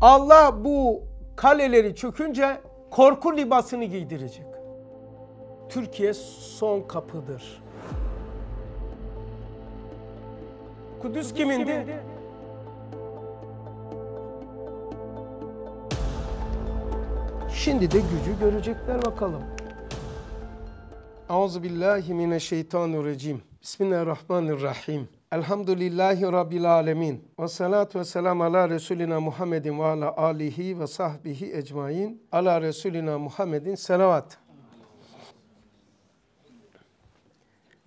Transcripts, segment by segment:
Allah bu kaleleri çökünce korku libasını giydirecek. Türkiye son kapıdır. Kudüs, kimindi? Şimdi de gücü görecekler bakalım. Euzu billahi mineşşeytanirracim. Bismillahirrahmanirrahim. Elhamdülillahi Rabbil Alemin. Ve salatu ve selam ala Resulina Muhammedin ve ala alihi ve sahbihi ecmain. Ala Resulina Muhammedin selavat.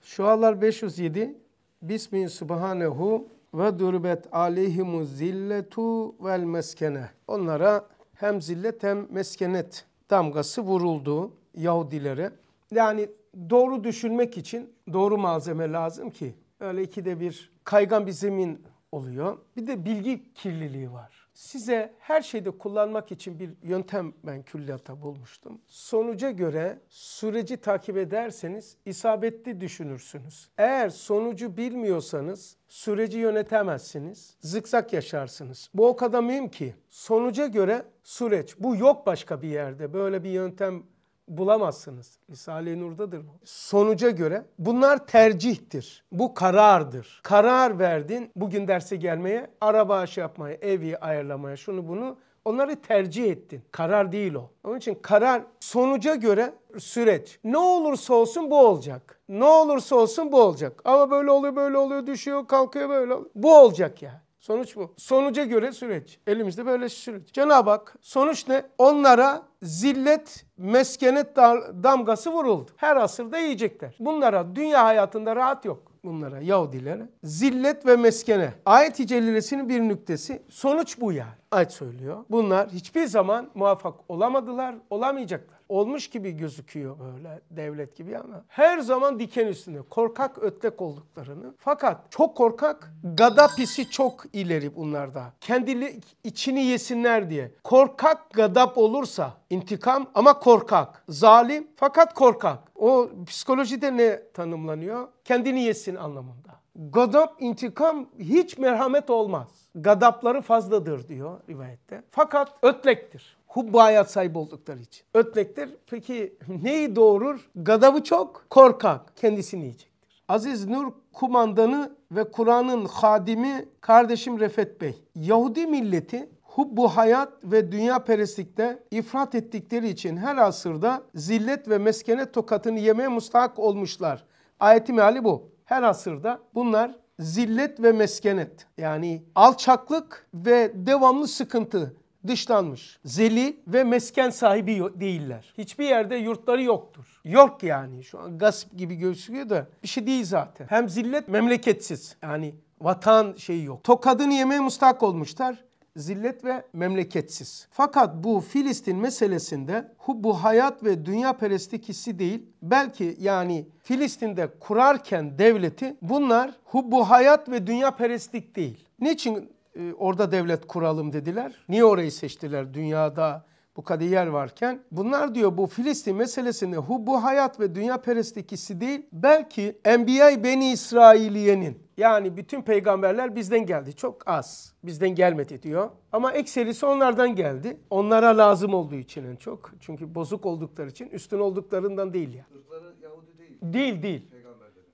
Şualar 507. Bismi subhanehu ve durbet aleyhimu zilletu vel meskene. Onlara hem zillet hem meskenet damgası vuruldu Yahudilere. Yani doğru düşünmek için doğru malzeme lazım ki öyle iki de bir kaygan bir zemin oluyor. Bir de bilgi kirliliği var. Size her şeyde kullanmak için bir yöntem ben külliyata bulmuştum. Sonuca göre süreci takip ederseniz isabetli düşünürsünüz. Eğer sonucu bilmiyorsanız süreci yönetemezsiniz. zıksak yaşarsınız. Bu o kadar mühim ki sonuca göre süreç. Bu yok başka bir yerde. Böyle bir yöntem bulamazsınız. Risale-i Nur'dadır bu. Sonuca göre bunlar tercihtir. Bu karardır. Karar verdin bugün derse gelmeye, araba aşı şey yapmaya, evi ayarlamaya, şunu bunu Onları tercih ettin. Karar değil o. Onun için karar sonuca göre süreç. Ne olursa olsun bu olacak. Ne olursa olsun bu olacak. Ama böyle oluyor böyle oluyor düşüyor kalkıyor böyle oluyor. Bu olacak yani. Sonuç bu. Sonuca göre süreç. Elimizde böyle süreç. Cenab-ı Hak sonuç ne? Onlara zillet meskenet damgası vuruldu. Her asırda yiyecekler. Bunlara dünya hayatında rahat yok bunlara Yahudilere. Zillet ve meskene. Ayet-i Celilesi'nin bir nüktesi. Sonuç bu yani. Ayet söylüyor. Bunlar hiçbir zaman muvaffak olamadılar, olamayacaklar. Olmuş gibi gözüküyor böyle devlet gibi ama her zaman diken üstünde korkak ötlek olduklarını. Fakat çok korkak, gadapisi çok ileri bunlarda. Kendi içini yesinler diye. Korkak gadap olursa intikam ama korkak. Zalim fakat korkak. O psikolojide ne tanımlanıyor? Kendini yesin anlamında. Gadap intikam hiç merhamet olmaz. Gadapları fazladır diyor rivayette. Fakat ötlektir. Hubba hayat sahibi oldukları için. Ötlektir. Peki neyi doğurur? Gadabı çok, korkak. Kendisini yiyecektir. Aziz Nur kumandanı ve Kur'an'ın hadimi kardeşim Refet Bey. Yahudi milleti hubbu hayat ve dünya perestlikte ifrat ettikleri için her asırda zillet ve meskene tokatını yemeye mustahak olmuşlar. Ayeti meali bu. Her asırda bunlar zillet ve meskenet yani alçaklık ve devamlı sıkıntı dışlanmış. Zeli ve mesken sahibi değiller. Hiçbir yerde yurtları yoktur. Yok yani şu an gasp gibi gözüküyor da bir şey değil zaten. Hem zillet memleketsiz yani vatan şeyi yok. Tokadını yemeye mustahak olmuşlar zillet ve memleketsiz. Fakat bu Filistin meselesinde bu hayat ve dünya perestlik hissi değil, belki yani Filistin'de kurarken devleti bunlar bu hayat ve dünya perestlik değil. Niçin e, orada devlet kuralım dediler? Niye orayı seçtiler dünyada bu kadiyer varken bunlar diyor bu Filistin meselesini hu, bu hayat ve dünya perest değil belki Enbiya Beni İsrailiye'nin yani bütün peygamberler bizden geldi. Çok az. Bizden gelmedi diyor. Ama ekserisi onlardan geldi. Onlara lazım olduğu için en çok. Çünkü bozuk oldukları için. Üstün olduklarından değil yani. Irkları Yahudi değil. Değil değil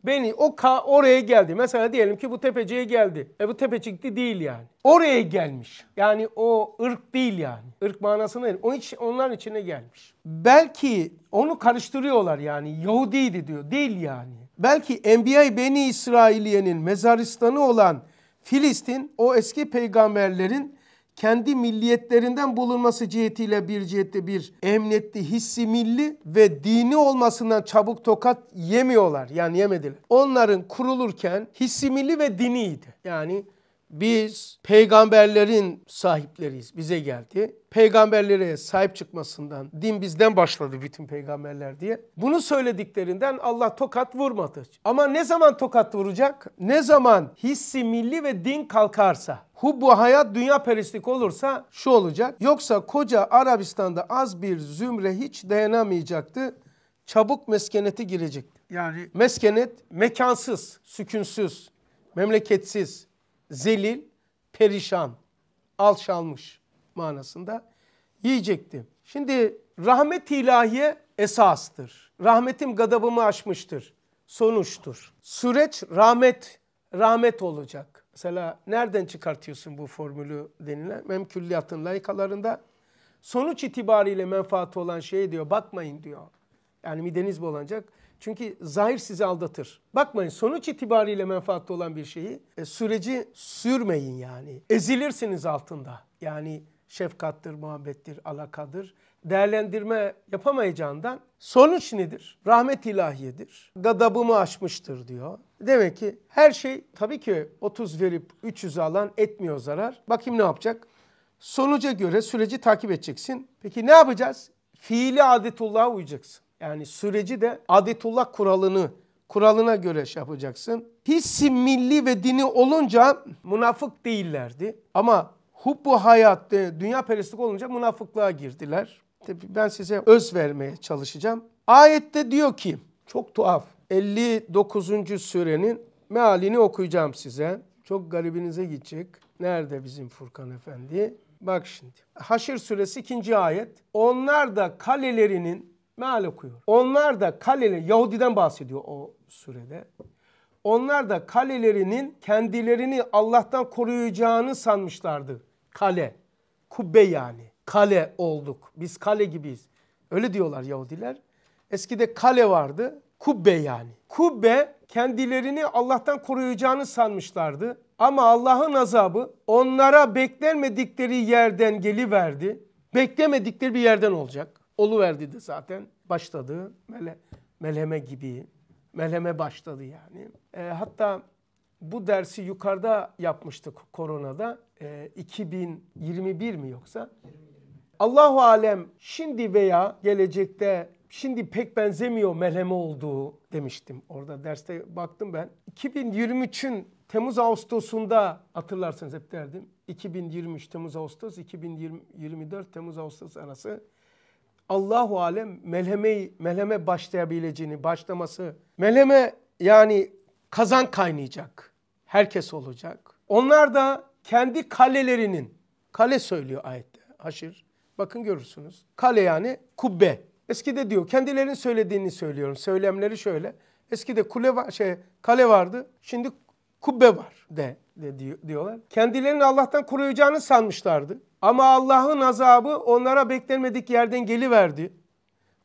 beni o K oraya geldi. Mesela diyelim ki bu tepeciye geldi. E bu tepecikli değil yani. Oraya gelmiş. Yani o ırk değil yani. Irk manasına değil. Onun için, onların içine gelmiş. Belki onu karıştırıyorlar yani. Yahudiydi diyor. Değil yani. Belki Enbiya Beni İsrailiye'nin mezaristanı olan Filistin o eski peygamberlerin kendi milliyetlerinden bulunması cihetiyle bir cihette bir emniyette hissi milli ve dini olmasından çabuk tokat yemiyorlar. Yani yemediler. Onların kurulurken hissi milli ve diniydi. Yani biz peygamberlerin sahipleriyiz. Bize geldi. Peygamberlere sahip çıkmasından din bizden başladı bütün peygamberler diye. Bunu söylediklerinden Allah tokat vurmadı. Ama ne zaman tokat vuracak? Ne zaman hissi milli ve din kalkarsa bu hayat dünya perestlik olursa şu olacak. Yoksa koca Arabistan'da az bir zümre hiç dayanamayacaktı. Çabuk meskenete girecekti. Yani meskenet mekansız, sükünsüz, memleketsiz, zelil, perişan, alçalmış manasında yiyecekti. Şimdi rahmet ilahiye esastır. Rahmetim gadabımı aşmıştır. Sonuçtur. Süreç rahmet, rahmet olacak. Mesela nereden çıkartıyorsun bu formülü denilen? Memkülliyatın layıkalarında sonuç itibariyle menfaati olan şey diyor bakmayın diyor. Yani mideniz bulanacak. Çünkü zahir sizi aldatır. Bakmayın sonuç itibariyle menfaatli olan bir şeyi e, süreci sürmeyin yani. Ezilirsiniz altında. Yani şefkattır, muhabbettir, alakadır. Değerlendirme yapamayacağından sonuç nedir? Rahmet ilahiyedir. Gadabımı aşmıştır diyor. Demek ki her şey tabii ki 30 verip 300 alan etmiyor zarar. Bakayım ne yapacak? Sonuca göre süreci takip edeceksin. Peki ne yapacağız? Fiili adetullah'a uyacaksın. Yani süreci de adetullah kuralını kuralına göre şey yapacaksın. Hissi milli ve dini olunca münafık değillerdi. Ama hubbu hayat, e, dünya perestlik olunca münafıklığa girdiler. Ben size öz vermeye çalışacağım. Ayette diyor ki çok tuhaf 59. surenin mealini okuyacağım size. Çok garibinize gidecek. Nerede bizim Furkan Efendi? Bak şimdi. Haşir suresi 2. ayet. Onlar da kalelerinin meal okuyor. Onlar da kaleleri, Yahudiden bahsediyor o sürede. Onlar da kalelerinin kendilerini Allah'tan koruyacağını sanmışlardı. Kale, kubbe yani. Kale olduk. Biz kale gibiyiz. Öyle diyorlar Yahudiler. Eskide kale vardı. Kubbe yani. Kubbe kendilerini Allah'tan koruyacağını sanmışlardı. Ama Allah'ın azabı onlara beklenmedikleri yerden geliverdi. Beklemedikleri bir yerden olacak oluverdi de zaten başladı mele, meleme gibi. Meleme başladı yani. E, hatta bu dersi yukarıda yapmıştık koronada. E, 2021 mi yoksa? 20. Allahu alem şimdi veya gelecekte şimdi pek benzemiyor meleme olduğu demiştim. Orada derste baktım ben. 2023'ün Temmuz Ağustos'unda hatırlarsanız hep derdim. 2023 Temmuz Ağustos, 2024 Temmuz Ağustos arası Allahu alem melheme melheme başlayabileceğini, başlaması. meleme yani kazan kaynayacak. Herkes olacak. Onlar da kendi kalelerinin kale söylüyor ayette. Haşir. Bakın görürsünüz. Kale yani kubbe. Eskide diyor kendilerinin söylediğini söylüyorum. Söylemleri şöyle. Eskide kule var, şey kale vardı. Şimdi kubbe var de, de diyorlar. Kendilerini Allah'tan koruyacağını sanmışlardı. Ama Allah'ın azabı onlara beklenmedik yerden geliverdi.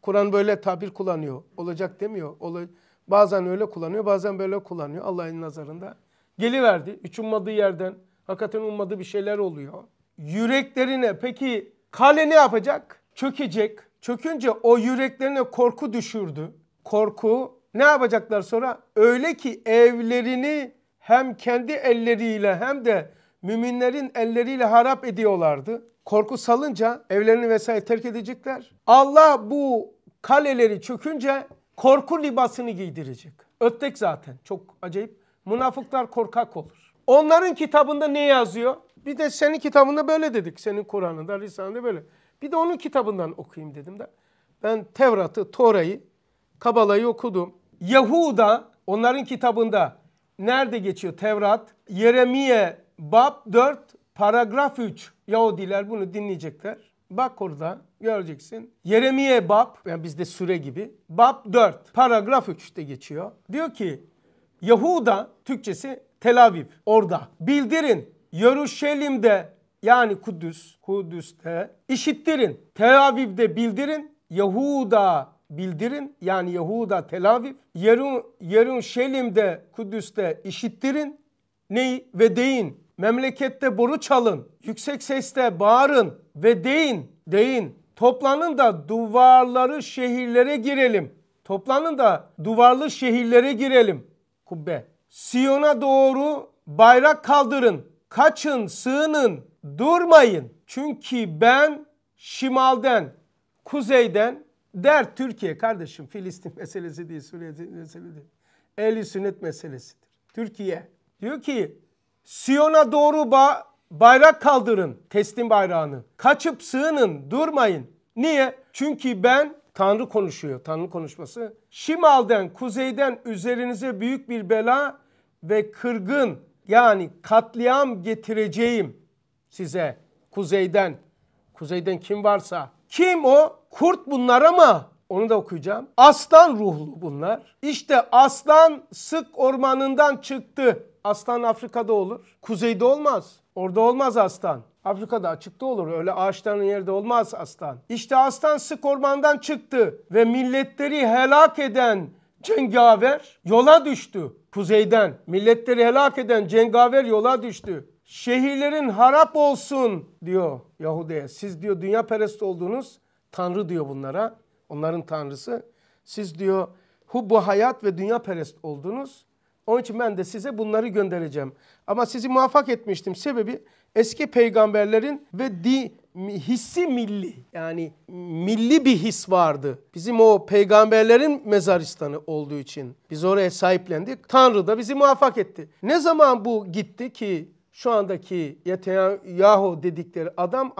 Kur'an böyle tabir kullanıyor. Olacak demiyor. Ola, bazen öyle kullanıyor, bazen böyle kullanıyor Allah'ın nazarında. Geliverdi. Hiç ummadığı yerden. Hakikaten ummadığı bir şeyler oluyor. Yüreklerine peki kale ne yapacak? Çökecek. Çökünce o yüreklerine korku düşürdü. Korku ne yapacaklar sonra? Öyle ki evlerini hem kendi elleriyle hem de müminlerin elleriyle harap ediyorlardı. Korku salınca evlerini vesaire terk edecekler. Allah bu kaleleri çökünce korku libasını giydirecek. Öttek zaten çok acayip. Münafıklar korkak olur. Onların kitabında ne yazıyor? Bir de senin kitabında böyle dedik. Senin Kur'an'ında, Risale'de böyle. Bir de onun kitabından okuyayım dedim de. Ben Tevrat'ı, Tora'yı, Kabala'yı okudum. Yahuda onların kitabında nerede geçiyor Tevrat? Yeremiye Bab 4 paragraf 3 Yahudiler bunu dinleyecekler. Bak orada göreceksin. Yeremiye bab, yani bizde süre gibi. Bab 4 paragraf 3'te geçiyor. Diyor ki Yahuda Türkçesi Tel Aviv orada. Bildirin Yeruşalim'de yani Kudüs, Kudüs'te işittirin. Tel Aviv'de bildirin. Yahuda bildirin. Yani Yahuda Tel Aviv. Yerun, Şelim'de Kudüs'te işittirin. Neyi? Ve deyin Memlekette boru çalın, yüksek sesle bağırın ve deyin, deyin. Toplanın da duvarları şehirlere girelim. Toplanın da duvarlı şehirlere girelim. Kubbe. Siyon'a doğru bayrak kaldırın. Kaçın, sığının, durmayın. Çünkü ben şimalden, kuzeyden der Türkiye kardeşim Filistin meselesi değil, Suriye meselesi değil. Ehli sünnet meselesidir. Türkiye diyor ki Siyon'a doğru ba- bayrak kaldırın, teslim bayrağını. Kaçıp sığının, durmayın. Niye? Çünkü ben Tanrı konuşuyor, Tanrı konuşması. Şimal'den, kuzeyden üzerinize büyük bir bela ve kırgın yani katliam getireceğim size kuzeyden. Kuzeyden kim varsa. Kim o? Kurt bunlar ama onu da okuyacağım. Aslan ruhlu bunlar. İşte aslan sık ormanından çıktı. Aslan Afrika'da olur. Kuzeyde olmaz. Orada olmaz aslan. Afrika'da açıkta olur. Öyle ağaçların yerde olmaz aslan. İşte aslan sık ormandan çıktı ve milletleri helak eden cengaver yola düştü kuzeyden. Milletleri helak eden cengaver yola düştü. Şehirlerin harap olsun diyor Yahudi'ye. Siz diyor dünya perest olduğunuz tanrı diyor bunlara. Onların tanrısı. Siz diyor hubbu hayat ve dünya perest oldunuz. Onun için ben de size bunları göndereceğim. Ama sizi muvaffak etmiştim. Sebebi eski peygamberlerin ve di, hissi milli. Yani milli bir his vardı. Bizim o peygamberlerin mezaristanı olduğu için biz oraya sahiplendik. Tanrı da bizi muvaffak etti. Ne zaman bu gitti ki şu andaki Netanyahu dedikleri adam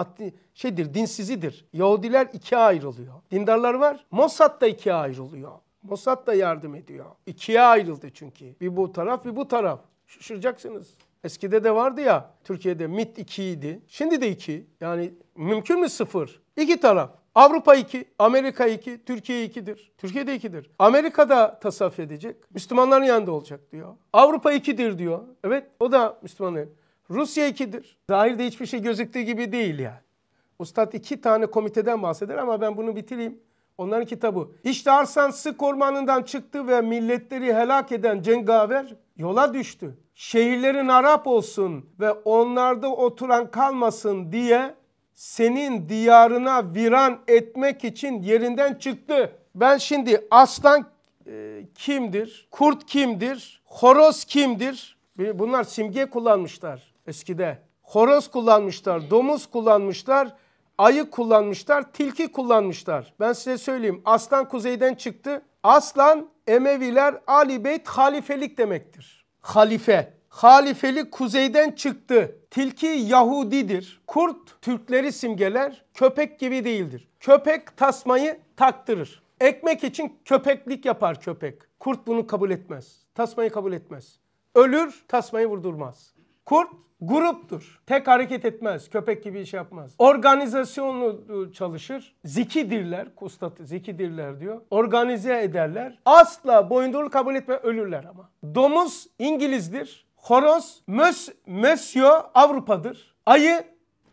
şeydir, dinsizidir. Yahudiler ikiye ayrılıyor. Dindarlar var. Mossad da ikiye ayrılıyor. Mossad da yardım ediyor. İkiye ayrıldı çünkü. Bir bu taraf bir bu taraf. Şaşıracaksınız. Eskide de vardı ya Türkiye'de MIT 2 idi. Şimdi de 2. Yani mümkün mü sıfır? İki taraf. Avrupa 2, Amerika 2, Türkiye 2'dir. Türkiye'de 2'dir. da tasarruf edecek. Müslümanların yanında olacak diyor. Avrupa 2'dir diyor. Evet o da Müslümanların. Rusya 2'dir. Zahirde hiçbir şey gözüktüğü gibi değil yani. Ustad iki tane komiteden bahseder ama ben bunu bitireyim. Onların kitabı. İşte Arsan Sık ormanından çıktı ve milletleri helak eden cengaver yola düştü. Şehirlerin Arap olsun ve onlarda oturan kalmasın diye senin diyarına viran etmek için yerinden çıktı. Ben şimdi aslan e, kimdir? Kurt kimdir? Horoz kimdir? Bunlar simge kullanmışlar eskide. Horoz kullanmışlar, domuz kullanmışlar ayı kullanmışlar, tilki kullanmışlar. Ben size söyleyeyim aslan kuzeyden çıktı. Aslan Emeviler Ali Beyt halifelik demektir. Halife. Halifelik kuzeyden çıktı. Tilki Yahudidir. Kurt Türkleri simgeler, köpek gibi değildir. Köpek tasmayı taktırır. Ekmek için köpeklik yapar köpek. Kurt bunu kabul etmez. Tasmayı kabul etmez. Ölür, tasmayı vurdurmaz. Kurt Gruptur. Tek hareket etmez. Köpek gibi iş şey yapmaz. Organizasyonlu e, çalışır. Zikidirler. Kustat zikidirler diyor. Organize ederler. Asla boyundurul kabul etme ölürler ama. Domuz İngiliz'dir. Horoz mös, Mösyo Avrupa'dır. Ayı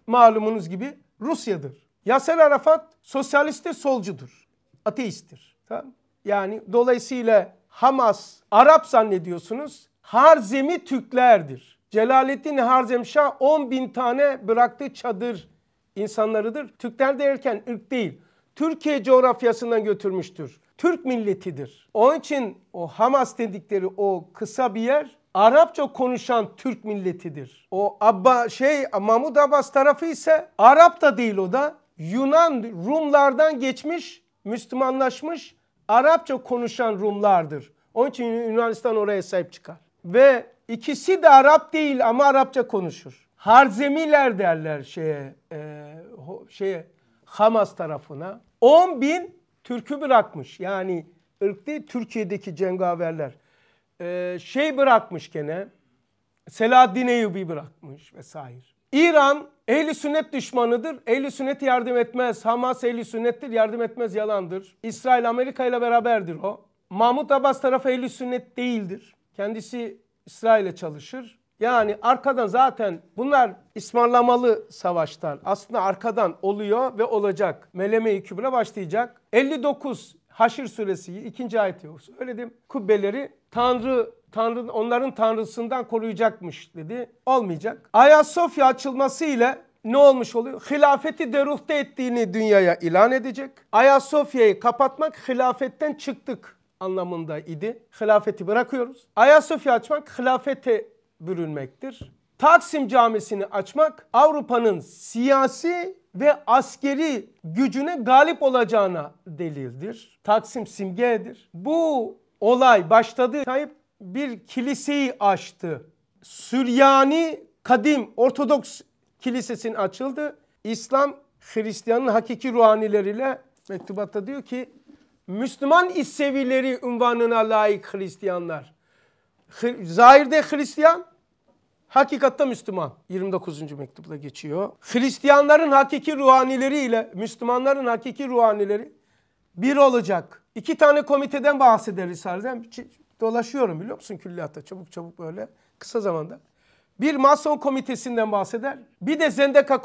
malumunuz gibi Rusya'dır. Yasser Arafat sosyalisttir, solcudur. Ateisttir. Tamam? Yani dolayısıyla Hamas Arap zannediyorsunuz. Harzemi Türklerdir. Celaleddin Harzemşah 10 bin tane bıraktığı çadır insanlarıdır. Türkler derken ırk değil. Türkiye coğrafyasından götürmüştür. Türk milletidir. Onun için o Hamas dedikleri o kısa bir yer Arapça konuşan Türk milletidir. O Abba şey Mahmud Abbas tarafı ise Arap da değil o da Yunan Rumlardan geçmiş, Müslümanlaşmış Arapça konuşan Rumlardır. Onun için Yunanistan oraya sahip çıkar. Ve İkisi de Arap değil ama Arapça konuşur. Harzemiler derler şeye, e, şeye Hamas tarafına. 10 bin Türk'ü bırakmış. Yani ırk değil Türkiye'deki cengaverler. E, şey bırakmış gene. Selahaddin Eyyubi bırakmış vesaire. İran ehli sünnet düşmanıdır. Ehli sünnet yardım etmez. Hamas ehli sünnettir. Yardım etmez yalandır. İsrail Amerika ile beraberdir o. Mahmut Abbas tarafı ehli sünnet değildir. Kendisi İsrail'e çalışır. Yani arkadan zaten bunlar ismarlamalı savaşlar. Aslında arkadan oluyor ve olacak. Meleme-i Kübra başlayacak. 59 Haşir suresi 2. ayeti yoksa öyle Kubbeleri Tanrı Tanrı onların tanrısından koruyacakmış dedi. Olmayacak. Ayasofya açılması ile ne olmuş oluyor? Hilafeti deruhte ettiğini dünyaya ilan edecek. Ayasofya'yı kapatmak hilafetten çıktık anlamında idi. Hilafeti bırakıyoruz. Ayasofya açmak hilafete bürünmektir. Taksim Camisi'ni açmak Avrupa'nın siyasi ve askeri gücüne galip olacağına delildir. Taksim simgedir. Bu olay başladı. Tayyip bir kiliseyi açtı. Süryani kadim Ortodoks kilisesinin açıldı. İslam Hristiyanın hakiki ruhanileriyle mektubatta diyor ki Müslüman İssevileri unvanına layık Hristiyanlar. Zahirde Hristiyan, hakikatta Müslüman. 29. mektupta geçiyor. Hristiyanların hakiki ruhanileri ile Müslümanların hakiki ruhanileri bir olacak. İki tane komiteden bahsederiz. Risale'den. Dolaşıyorum biliyor musun külliyatta çabuk çabuk böyle kısa zamanda. Bir Mason komitesinden bahseder. Bir de Zendeka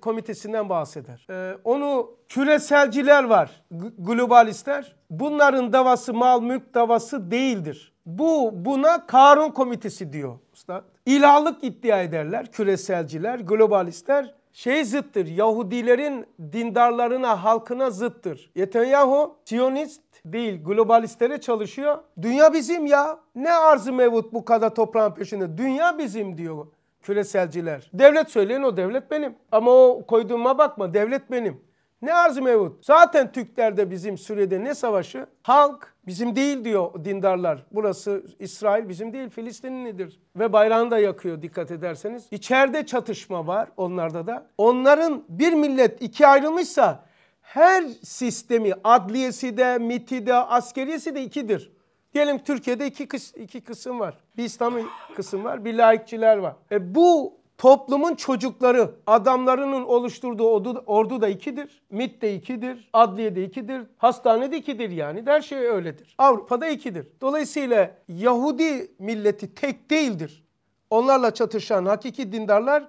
komitesinden bahseder. Ee, onu küreselciler var, globalistler. Bunların davası mal mülk davası değildir. Bu buna Karun komitesi diyor usta. İlahlık iddia ederler küreselciler, globalistler. Şey zıttır, Yahudilerin dindarlarına, halkına zıttır. Netanyahu, Siyonist değil globalistlere çalışıyor. Dünya bizim ya. Ne arzı mevut bu kadar toprağın peşinde? Dünya bizim diyor küreselciler. Devlet söyleyen o devlet benim. Ama o koyduğuma bakma devlet benim. Ne arzı mevut? Zaten Türkler de bizim Suriye'de ne savaşı? Halk bizim değil diyor dindarlar. Burası İsrail bizim değil Filistinlidir. Ve bayrağını da yakıyor dikkat ederseniz. İçeride çatışma var onlarda da. Onların bir millet iki ayrılmışsa her sistemi adliyesi de, MIT'i de, askeriyesi de ikidir. Diyelim Türkiye'de iki, iki kısım var. Bir İslami kısım var, bir laikçiler var. E bu toplumun çocukları, adamlarının oluşturduğu ordu, ordu da ikidir. MIT de ikidir, adliye de ikidir, hastane de ikidir yani. Her şey öyledir. Avrupa'da ikidir. Dolayısıyla Yahudi milleti tek değildir. Onlarla çatışan hakiki dindarlar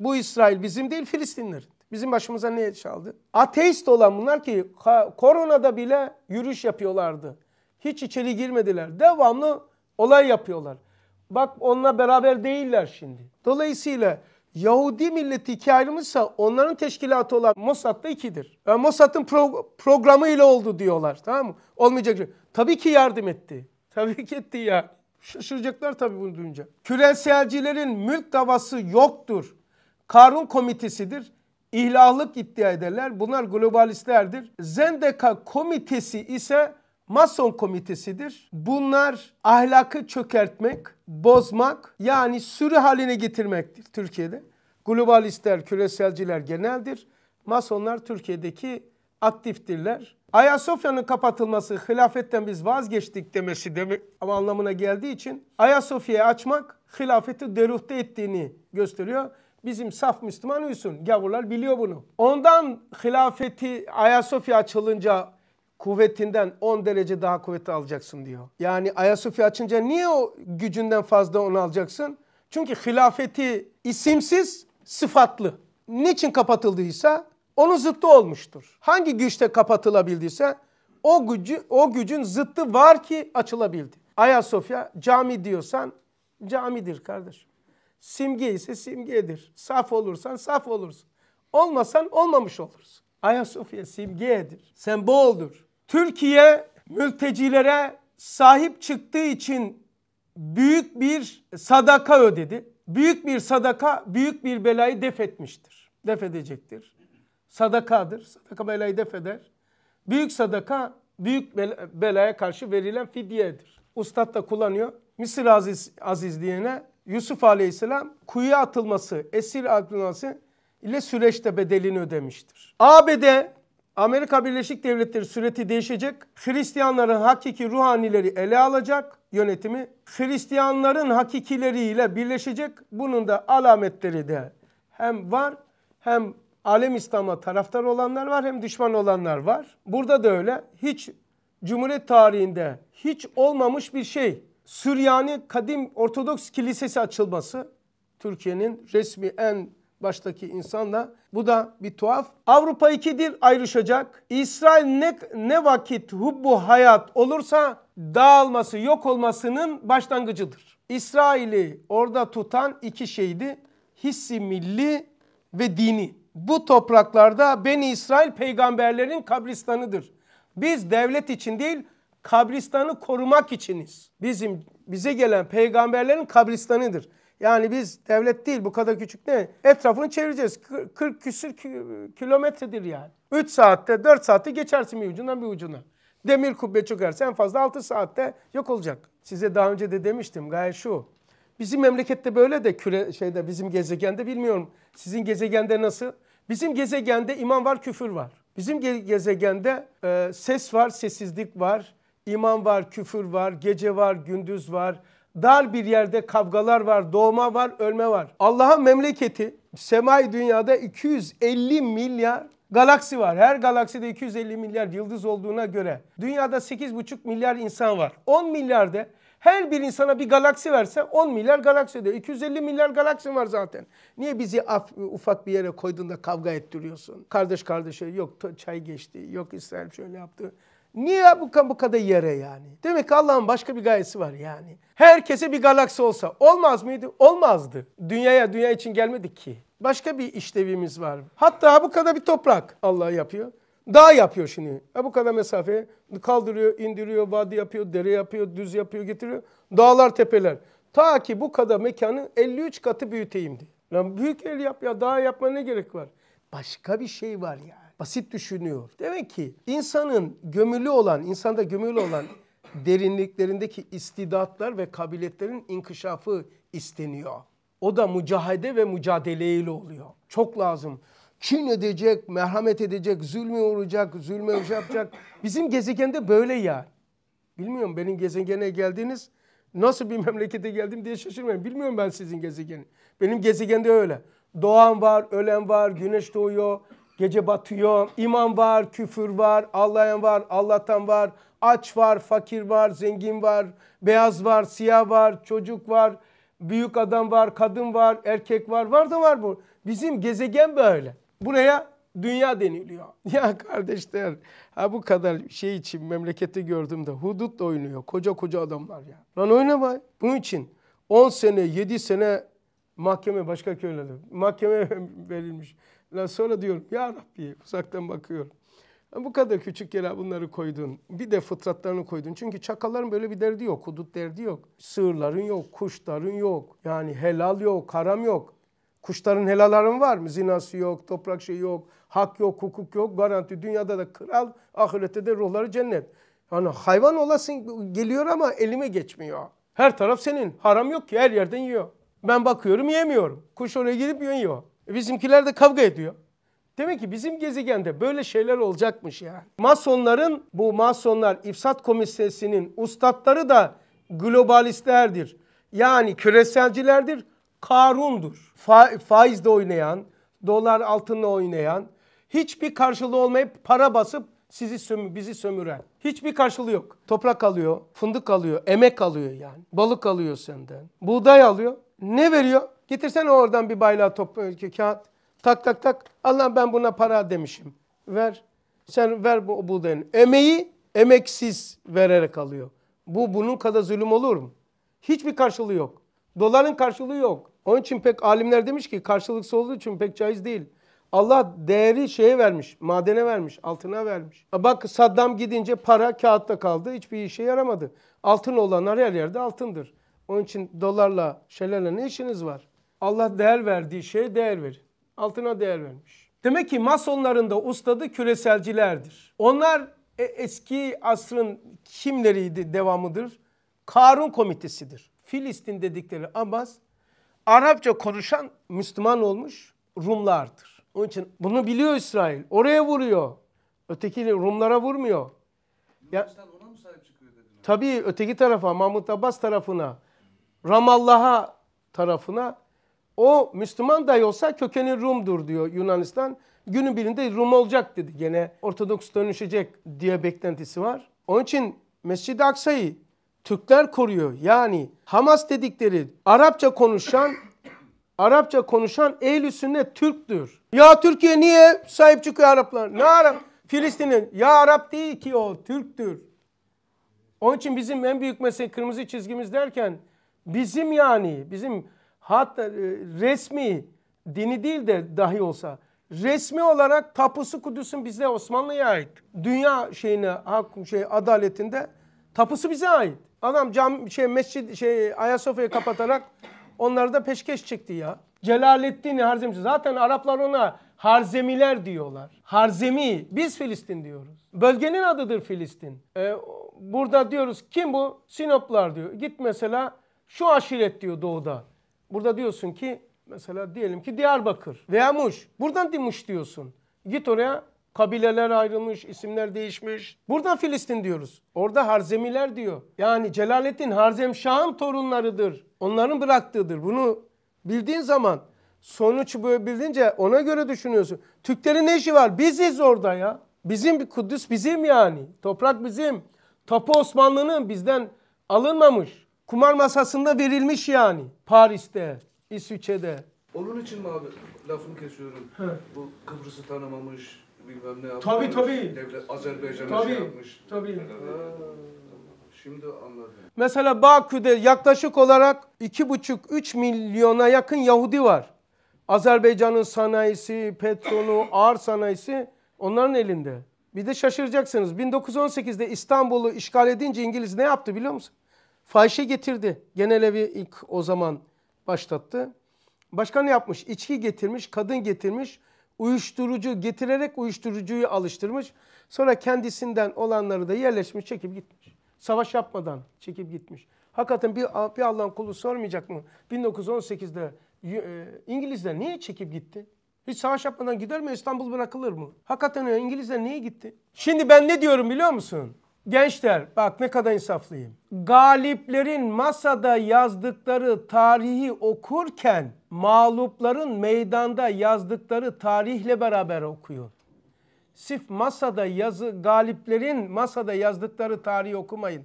bu İsrail bizim değil Filistinlerin. Bizim başımıza ne çaldı? Ateist olan bunlar ki koronada bile yürüyüş yapıyorlardı. Hiç içeri girmediler. Devamlı olay yapıyorlar. Bak onunla beraber değiller şimdi. Dolayısıyla Yahudi milleti iki ayrımıysa onların teşkilatı olan Mossad da ikidir. Yani Mossad'ın pro programıyla oldu diyorlar tamam mı? Olmayacak şey. Tabii ki yardım etti. Tabii ki etti ya. Şaşıracaklar tabii bunu duyunca. Küreselcilerin mülk davası yoktur. Karun komitesidir ihlallık iddia ederler. Bunlar globalistlerdir. Zendeka komitesi ise Mason komitesidir. Bunlar ahlakı çökertmek, bozmak yani sürü haline getirmektir Türkiye'de. Globalistler, küreselciler geneldir. Masonlar Türkiye'deki aktiftirler. Ayasofya'nın kapatılması hilafetten biz vazgeçtik demesi demek ama anlamına geldiği için Ayasofya'yı açmak hilafeti deruhte ettiğini gösteriyor. Bizim saf Müslüman uysun. Gavurlar biliyor bunu. Ondan hilafeti Ayasofya açılınca kuvvetinden 10 derece daha kuvveti alacaksın diyor. Yani Ayasofya açınca niye o gücünden fazla onu alacaksın? Çünkü hilafeti isimsiz, sıfatlı. Niçin kapatıldıysa onun zıttı olmuştur. Hangi güçte kapatılabildiyse o gücü o gücün zıttı var ki açılabildi. Ayasofya cami diyorsan camidir kardeşim. Simge ise simgedir. Saf olursan saf olursun. Olmasan olmamış olursun. Ayasofya simgedir. Semboldur. Türkiye mültecilere sahip çıktığı için büyük bir sadaka ödedi. Büyük bir sadaka büyük bir belayı def etmiştir. Def edecektir. Sadakadır. Sadaka belayı def eder. Büyük sadaka büyük belaya karşı verilen fidyedir. Ustad da kullanıyor. Mısır aziz, azizliğine Yusuf Aleyhisselam kuyuya atılması, esir atılması ile süreçte bedelini ödemiştir. ABD, Amerika Birleşik Devletleri sureti değişecek. Hristiyanların hakiki ruhanileri ele alacak yönetimi. Hristiyanların hakikileriyle birleşecek. Bunun da alametleri de hem var hem alem İslam'a taraftar olanlar var hem düşman olanlar var. Burada da öyle. Hiç Cumhuriyet tarihinde hiç olmamış bir şey Süryani Kadim Ortodoks Kilisesi açılması Türkiye'nin resmi en baştaki insanla. Bu da bir tuhaf. Avrupa iki dil ayrışacak. İsrail ne, ne vakit hubbu hayat olursa dağılması, yok olmasının başlangıcıdır. İsrail'i orada tutan iki şeydi. Hissi milli ve dini. Bu topraklarda Beni İsrail peygamberlerin kabristanıdır. Biz devlet için değil kabristanı korumak içiniz. Bizim bize gelen peygamberlerin kabristanıdır. Yani biz devlet değil bu kadar küçük ne? Etrafını çevireceğiz. 40 küsür kilometredir yani. 3 saatte 4 saatte geçersin bir ucundan bir ucuna. Demir kubbe çökerse en fazla 6 saatte yok olacak. Size daha önce de demiştim gayet şu. Bizim memlekette böyle de küre şeyde bizim gezegende bilmiyorum. Sizin gezegende nasıl? Bizim gezegende iman var küfür var. Bizim gezegende e, ses var, sessizlik var, İman var, küfür var, gece var, gündüz var. Dar bir yerde kavgalar var, doğma var, ölme var. Allah'ın memleketi semai dünyada 250 milyar galaksi var. Her galakside 250 milyar yıldız olduğuna göre dünyada 8,5 milyar insan var. 10 da her bir insana bir galaksi verse 10 milyar galaksi öder. 250 milyar galaksi var zaten. Niye bizi af, ufak bir yere koyduğunda kavga ettiriyorsun? Kardeş kardeşe yok çay geçti, yok İsrail şöyle yaptı. Niye bu, bu kadar yere yani? Demek ki Allah'ın başka bir gayesi var yani. Herkese bir galaksi olsa olmaz mıydı? Olmazdı. Dünyaya dünya için gelmedik ki. Başka bir işlevimiz var. Hatta bu kadar bir toprak Allah yapıyor. Dağ yapıyor şimdi. bu kadar mesafe kaldırıyor, indiriyor, vadi yapıyor, dere yapıyor, düz yapıyor, getiriyor. Dağlar, tepeler. Ta ki bu kadar mekanı 53 katı büyüteyim diye. Lan büyük el yap ya dağ yapmaya ne gerek var? Başka bir şey var ya basit düşünüyor. Demek ki insanın gömülü olan, insanda gömülü olan derinliklerindeki istidatlar ve kabiliyetlerin inkişafı isteniyor. O da mücahede ve mücadeleyle oluyor. Çok lazım. Çin edecek, merhamet edecek, zulmü uğrayacak, zulme uğrayacak. Şey yapacak. Bizim gezegende böyle ya. Bilmiyorum benim gezegene geldiğiniz nasıl bir memlekete geldim diye şaşırmayın. Bilmiyorum ben sizin gezegeni. Benim gezegende öyle. Doğan var, ölen var, güneş doğuyor, Gece batıyor. İman var, küfür var, Allah'ın var, Allah'tan var. Aç var, fakir var, zengin var, beyaz var, siyah var, çocuk var, büyük adam var, kadın var, erkek var. Var da var bu. Bizim gezegen böyle. Buraya dünya deniliyor. Ya kardeşler ha bu kadar şey için memleketi gördüm de hudut da oynuyor. Koca koca adamlar ya. Lan oyna oynama. Bunun için 10 sene 7 sene mahkeme başka köylerde mahkeme verilmiş. Sonra diyorum ya Rabbi uzaktan bakıyorum. Bu kadar küçük yere bunları koydun. Bir de fıtratlarını koydun. Çünkü çakalların böyle bir derdi yok. Hudut derdi yok. Sığırların yok. Kuşların yok. Yani helal yok. Haram yok. Kuşların helaların var mı? Zinası yok. Toprak şey yok. Hak yok. Hukuk yok. Garanti. Dünyada da kral. Ahirette de ruhları cennet. Yani hayvan olasın geliyor ama elime geçmiyor. Her taraf senin. Haram yok ki. Her yerden yiyor. Ben bakıyorum yemiyorum. Kuş oraya gidip yiyor. E, bizimkiler de kavga ediyor. Demek ki bizim gezegende böyle şeyler olacakmış yani. Masonların bu Masonlar İfsat Komisyonunun ustatları da globalistlerdir. Yani küreselcilerdir, karundur. Fa faizle oynayan, dolar altınla oynayan, hiçbir karşılığı olmayıp para basıp sizi sömü bizi sömüren. Hiçbir karşılığı yok. Toprak alıyor, fındık alıyor, emek alıyor yani. Balık alıyor senden. Buğday alıyor. Ne veriyor? Getirsen oradan bir bayla top e, kağıt. Tak tak tak. Allah ben buna para demişim. Ver. Sen ver bu buğdayını. Emeği emeksiz vererek alıyor. Bu bunun kadar zulüm olur mu? Hiçbir karşılığı yok. Doların karşılığı yok. Onun için pek alimler demiş ki karşılıksız olduğu için pek caiz değil. Allah değeri şeye vermiş, madene vermiş, altına vermiş. Bak Saddam gidince para kağıtta kaldı, hiçbir işe yaramadı. Altın olanlar her yerde altındır. Onun için dolarla, şeylerle ne işiniz var? Allah değer verdiği şeye değer verin. Altına değer vermiş. Demek ki masonların da ustadı küreselcilerdir. Onlar e, eski asrın kimleriydi devamıdır? Karun komitesidir. Filistin dedikleri Abbas Arapça konuşan Müslüman olmuş Rumlardır. Onun için bunu biliyor İsrail. Oraya vuruyor. Öteki Rumlara vurmuyor. ya, Tabii öteki tarafa Mahmut Abbas tarafına Ramallah'a tarafına o Müslüman dahi olsa kökeni Rum'dur diyor Yunanistan. Günün birinde Rum olacak dedi. Gene Ortodoks dönüşecek diye beklentisi var. Onun için Mescid-i Aksa'yı Türkler koruyor. Yani Hamas dedikleri Arapça konuşan Arapça konuşan ehl sünnet Türk'tür. Ya Türkiye niye sahip çıkıyor Araplar? Ne Arap? Filistin'in ya Arap değil ki o Türk'tür. Onun için bizim en büyük mesele kırmızı çizgimiz derken bizim yani bizim hatta e, resmi dini değil de dahi olsa resmi olarak tapusu Kudüs'ün bize Osmanlı'ya ait. Dünya şeyine hak şey adaletinde tapusu bize ait. Adam cam şey mescid şey Ayasofya'yı kapatarak onları da peşkeş çekti ya. Celaleddin Harzemci zaten Araplar ona Harzemiler diyorlar. Harzemi biz Filistin diyoruz. Bölgenin adıdır Filistin. Ee, burada diyoruz kim bu? Sinoplar diyor. Git mesela şu aşiret diyor doğuda. Burada diyorsun ki mesela diyelim ki Diyarbakır veya Muş. Buradan Dimuş diyorsun. Git oraya kabileler ayrılmış, isimler değişmiş. Buradan Filistin diyoruz. Orada Harzemiler diyor. Yani Harzem Şah'ın torunlarıdır. Onların bıraktığıdır. Bunu bildiğin zaman sonuç böyle bildiğince ona göre düşünüyorsun. Türklerin ne işi var? Biziz orada ya. Bizim Kudüs bizim yani. Toprak bizim. Tapu Osmanlı'nın bizden alınmamış. Kumar masasında verilmiş yani. Paris'te, İsviçre'de. Onun için mi abi lafını kesiyorum? He. Bu Kıbrıs'ı tanımamış, bilmem ne yapmış. Tabii tabii. Devlet Azerbaycan'a şey tabii, şey yapmış. Tabii. Ha, şimdi anladım. Mesela Bakü'de yaklaşık olarak 2,5-3 milyona yakın Yahudi var. Azerbaycan'ın sanayisi, petrolü, ağır sanayisi onların elinde. Bir de şaşıracaksınız. 1918'de İstanbul'u işgal edince İngiliz ne yaptı biliyor musun? Fahişe getirdi. Genel ilk o zaman başlattı. Başkan ne yapmış? İçki getirmiş, kadın getirmiş, uyuşturucu getirerek uyuşturucuyu alıştırmış. Sonra kendisinden olanları da yerleşmiş, çekip gitmiş. Savaş yapmadan çekip gitmiş. Hakikaten bir, bir Allah'ın kulu sormayacak mı? 1918'de e, İngilizler niye çekip gitti? Hiç savaş yapmadan gider mi? İstanbul bırakılır mı? Hakikaten İngilizler niye gitti? Şimdi ben ne diyorum biliyor musun? Gençler bak ne kadar insaflıyım. Galiplerin masada yazdıkları tarihi okurken mağlupların meydanda yazdıkları tarihle beraber okuyor. Sif masada yazı galiplerin masada yazdıkları tarihi okumayın.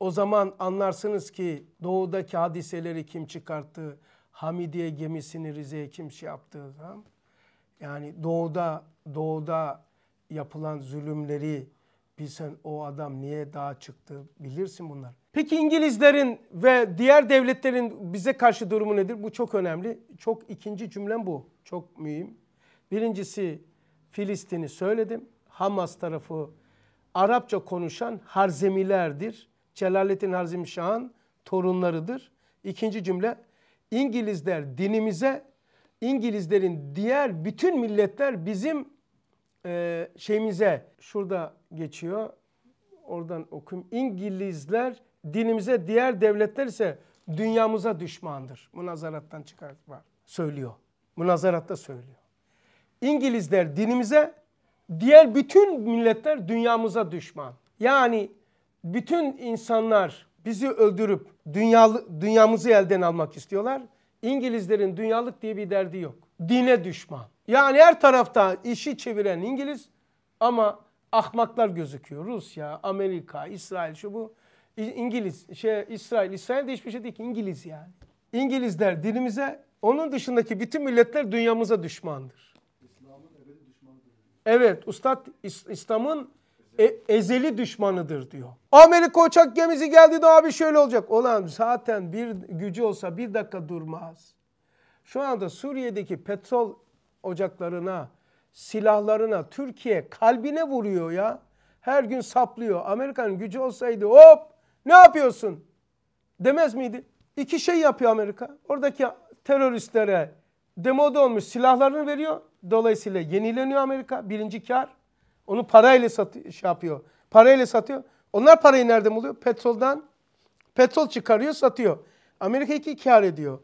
O zaman anlarsınız ki doğudaki hadiseleri kim çıkarttı, Hamidiye gemisini Rize'ye kim şey yaptı. Ha? Yani doğuda doğuda yapılan zulümleri bilsen o adam niye daha çıktı bilirsin bunlar. Peki İngilizlerin ve diğer devletlerin bize karşı durumu nedir? Bu çok önemli. Çok ikinci cümlem bu. Çok mühim. Birincisi Filistin'i söyledim. Hamas tarafı Arapça konuşan Harzemilerdir. Celaleddin Harzemi Şah'ın torunlarıdır. İkinci cümle İngilizler dinimize, İngilizlerin diğer bütün milletler bizim e, şeyimize şurada geçiyor. Oradan okum. İngilizler dinimize diğer devletler ise dünyamıza düşmandır. Münazarattan var, söylüyor. Münazaratta söylüyor. İngilizler dinimize diğer bütün milletler dünyamıza düşman. Yani bütün insanlar bizi öldürüp dünya, dünyamızı elden almak istiyorlar. İngilizlerin dünyalık diye bir derdi yok. Dine düşman. Yani her tarafta işi çeviren İngiliz ama ahmaklar gözüküyor. Rusya, Amerika, İsrail şu bu. İngiliz, şey İsrail, İsrail de hiçbir şey değil ki İngiliz yani. İngilizler dilimize onun dışındaki bütün milletler dünyamıza düşmandır. Evet, Ustad İslam'ın e, ezeli düşmanıdır diyor. Amerika uçak gemisi geldi de abi şöyle olacak. Olan zaten bir gücü olsa bir dakika durmaz. Şu anda Suriye'deki petrol ocaklarına silahlarına Türkiye kalbine vuruyor ya. Her gün saplıyor. Amerika'nın gücü olsaydı hop ne yapıyorsun demez miydi? İki şey yapıyor Amerika. Oradaki teröristlere demode olmuş silahlarını veriyor. Dolayısıyla yenileniyor Amerika. Birinci kar. Onu parayla satıyor, şey yapıyor. Parayla satıyor. Onlar parayı nereden buluyor? Petroldan. Petrol çıkarıyor satıyor. Amerika iki kar ediyor.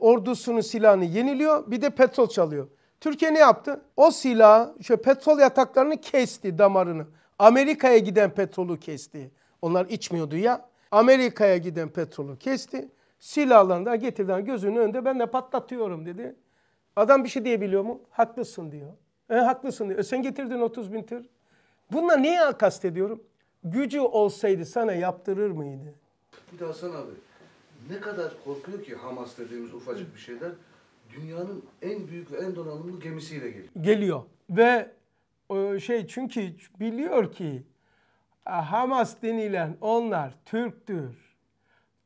Ordusunu silahını yeniliyor. Bir de petrol çalıyor. Türkiye ne yaptı? O silah, şu petrol yataklarını kesti damarını. Amerika'ya giden petrolü kesti. Onlar içmiyordu ya. Amerika'ya giden petrolü kesti. Silahlarını da getirden hani gözünün önünde ben de patlatıyorum dedi. Adam bir şey diyebiliyor mu? Haklısın diyor. E, haklısın diyor. E, sen getirdin 30 bin tır. Bununla niye kastediyorum? Gücü olsaydı sana yaptırır mıydı? Bir daha Hasan abi ne kadar korkuyor ki Hamas dediğimiz ufacık bir şeyden dünyanın en büyük ve en donanımlı gemisiyle geliyor. Geliyor ve e, şey çünkü biliyor ki e, Hamas denilen onlar Türktür.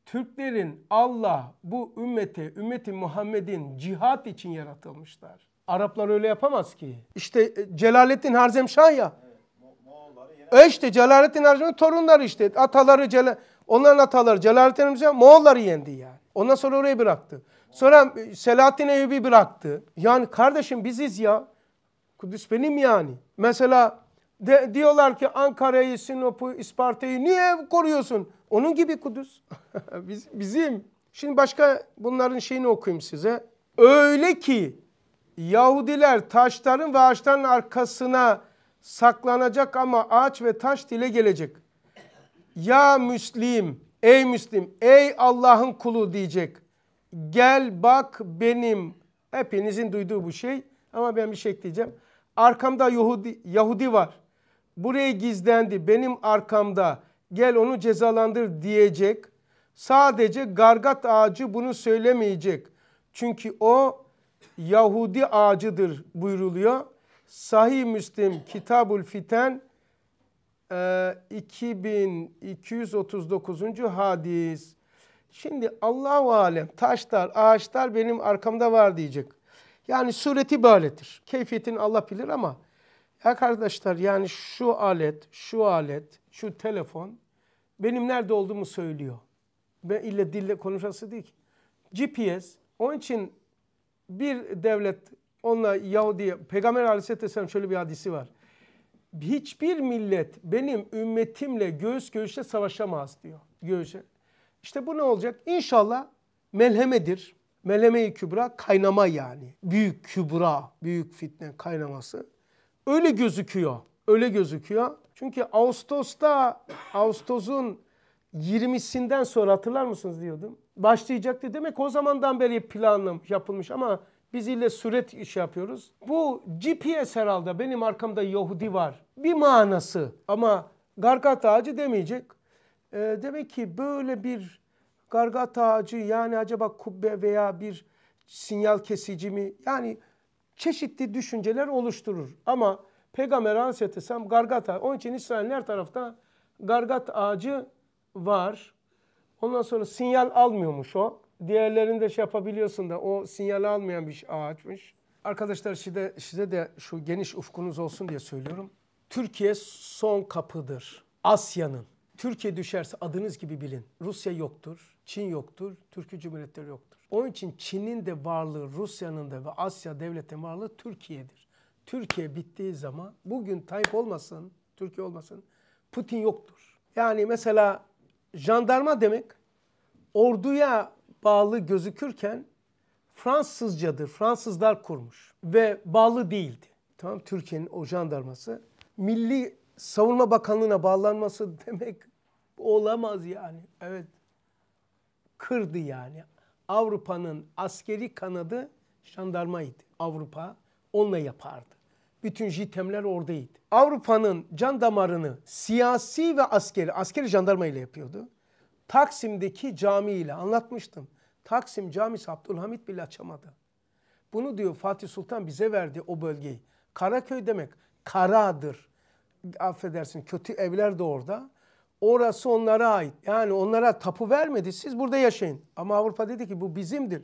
Türklerin Allah bu ümmete, ümmeti Muhammed'in cihat için yaratılmışlar. Araplar öyle yapamaz ki. İşte e, Celaleddin Harzemşah ya. Evet, e işte Celaleddin Harzemşah'ın torunları işte. Ataları, Celal onların ataları Celaleddin Harzemşah Moğolları yendi yani. Ondan sonra orayı bıraktı. Sonra e, Selahattin Eyyubi bıraktı. Yani kardeşim biziz ya. Kudüs benim yani. Mesela de, diyorlar ki Ankara'yı, Sinop'u, İsparta'yı niye koruyorsun? Onun gibi Kudüs. Biz, bizim. Şimdi başka bunların şeyini okuyayım size. Öyle ki Yahudiler taşların ve ağaçların arkasına saklanacak ama ağaç ve taş dile gelecek. Ya Müslim, ey Müslim, ey Allah'ın kulu diyecek. Gel bak benim. Hepinizin duyduğu bu şey. Ama ben bir şey ekleyeceğim. Arkamda Yahudi, Yahudi var. Buraya gizlendi. Benim arkamda. Gel onu cezalandır diyecek. Sadece gargat ağacı bunu söylemeyecek. Çünkü o Yahudi ağacıdır buyruluyor. Sahih Müslim Kitabul Fiten e, 2239. hadis. Şimdi Allahu alem taşlar, ağaçlar benim arkamda var diyecek. Yani sureti böyledir. Keyfiyetini Allah bilir ama ya kardeşler yani şu alet, şu alet, şu telefon benim nerede olduğumu söylüyor. Ve ille dille konuşası değil ki. GPS onun için bir devlet onunla Yahudi Peygamber Aleyhisselam şöyle bir hadisi var. Hiçbir millet benim ümmetimle göğüs göğüse savaşamaz diyor. Göğüse. İşte bu ne olacak? İnşallah melhemedir. Melheme-i kübra kaynama yani. Büyük kübra, büyük fitne kaynaması. Öyle gözüküyor. Öyle gözüküyor. Çünkü Ağustos'ta, Ağustos'un 20'sinden sonra hatırlar mısınız diyordum. Başlayacaktı. Demek o zamandan beri planım yapılmış ama biz ile süret iş yapıyoruz. Bu GPS herhalde benim arkamda Yahudi var. Bir manası ama gargat ağacı demeyecek. E, demek ki böyle bir gargata ağacı yani acaba kubbe veya bir sinyal kesici mi? Yani çeşitli düşünceler oluşturur. Ama Peygamber Aleyhisselam gargata. Onun için İsrail'in her tarafta gargat ağacı var. Ondan sonra sinyal almıyormuş o. Diğerlerinde şey yapabiliyorsun da o sinyal almayan bir ağaçmış. Arkadaşlar size, size de şu geniş ufkunuz olsun diye söylüyorum. Türkiye son kapıdır. Asya'nın. Türkiye düşerse adınız gibi bilin. Rusya yoktur, Çin yoktur, Türkiye Cumhuriyetleri yoktur. Onun için Çin'in de varlığı, Rusya'nın da ve Asya devletin varlığı Türkiye'dir. Türkiye bittiği zaman bugün Tayyip olmasın, Türkiye olmasın, Putin yoktur. Yani mesela jandarma demek orduya bağlı gözükürken Fransızcadır. Fransızlar kurmuş ve bağlı değildi. Tamam Türkiye'nin o jandarması milli Savunma Bakanlığı'na bağlanması demek olamaz yani. Evet. Kırdı yani. Avrupa'nın askeri kanadı jandarmaydı. Avrupa onunla yapardı. Bütün jitemler oradaydı. Avrupa'nın can damarını siyasi ve askeri, askeri jandarma ile yapıyordu. Taksim'deki camiyle anlatmıştım. Taksim camisi Abdülhamit bile açamadı. Bunu diyor Fatih Sultan bize verdi o bölgeyi. Karaköy demek karadır affedersin kötü evler de orada. Orası onlara ait. Yani onlara tapu vermedi. Siz burada yaşayın. Ama Avrupa dedi ki bu bizimdir.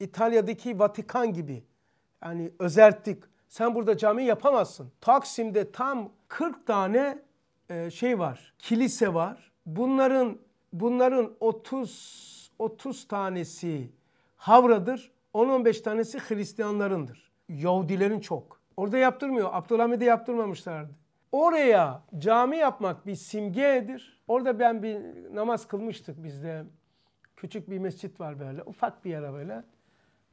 İtalya'daki Vatikan gibi. Yani özerttik. Sen burada cami yapamazsın. Taksim'de tam 40 tane e, şey var. Kilise var. Bunların bunların 30 30 tanesi Havra'dır. 10-15 tanesi Hristiyanlarındır. Yahudilerin çok. Orada yaptırmıyor. Abdülhamid'e yaptırmamışlardı. Oraya cami yapmak bir simgedir. Orada ben bir namaz kılmıştık bizde. Küçük bir mescit var böyle. Ufak bir yere böyle.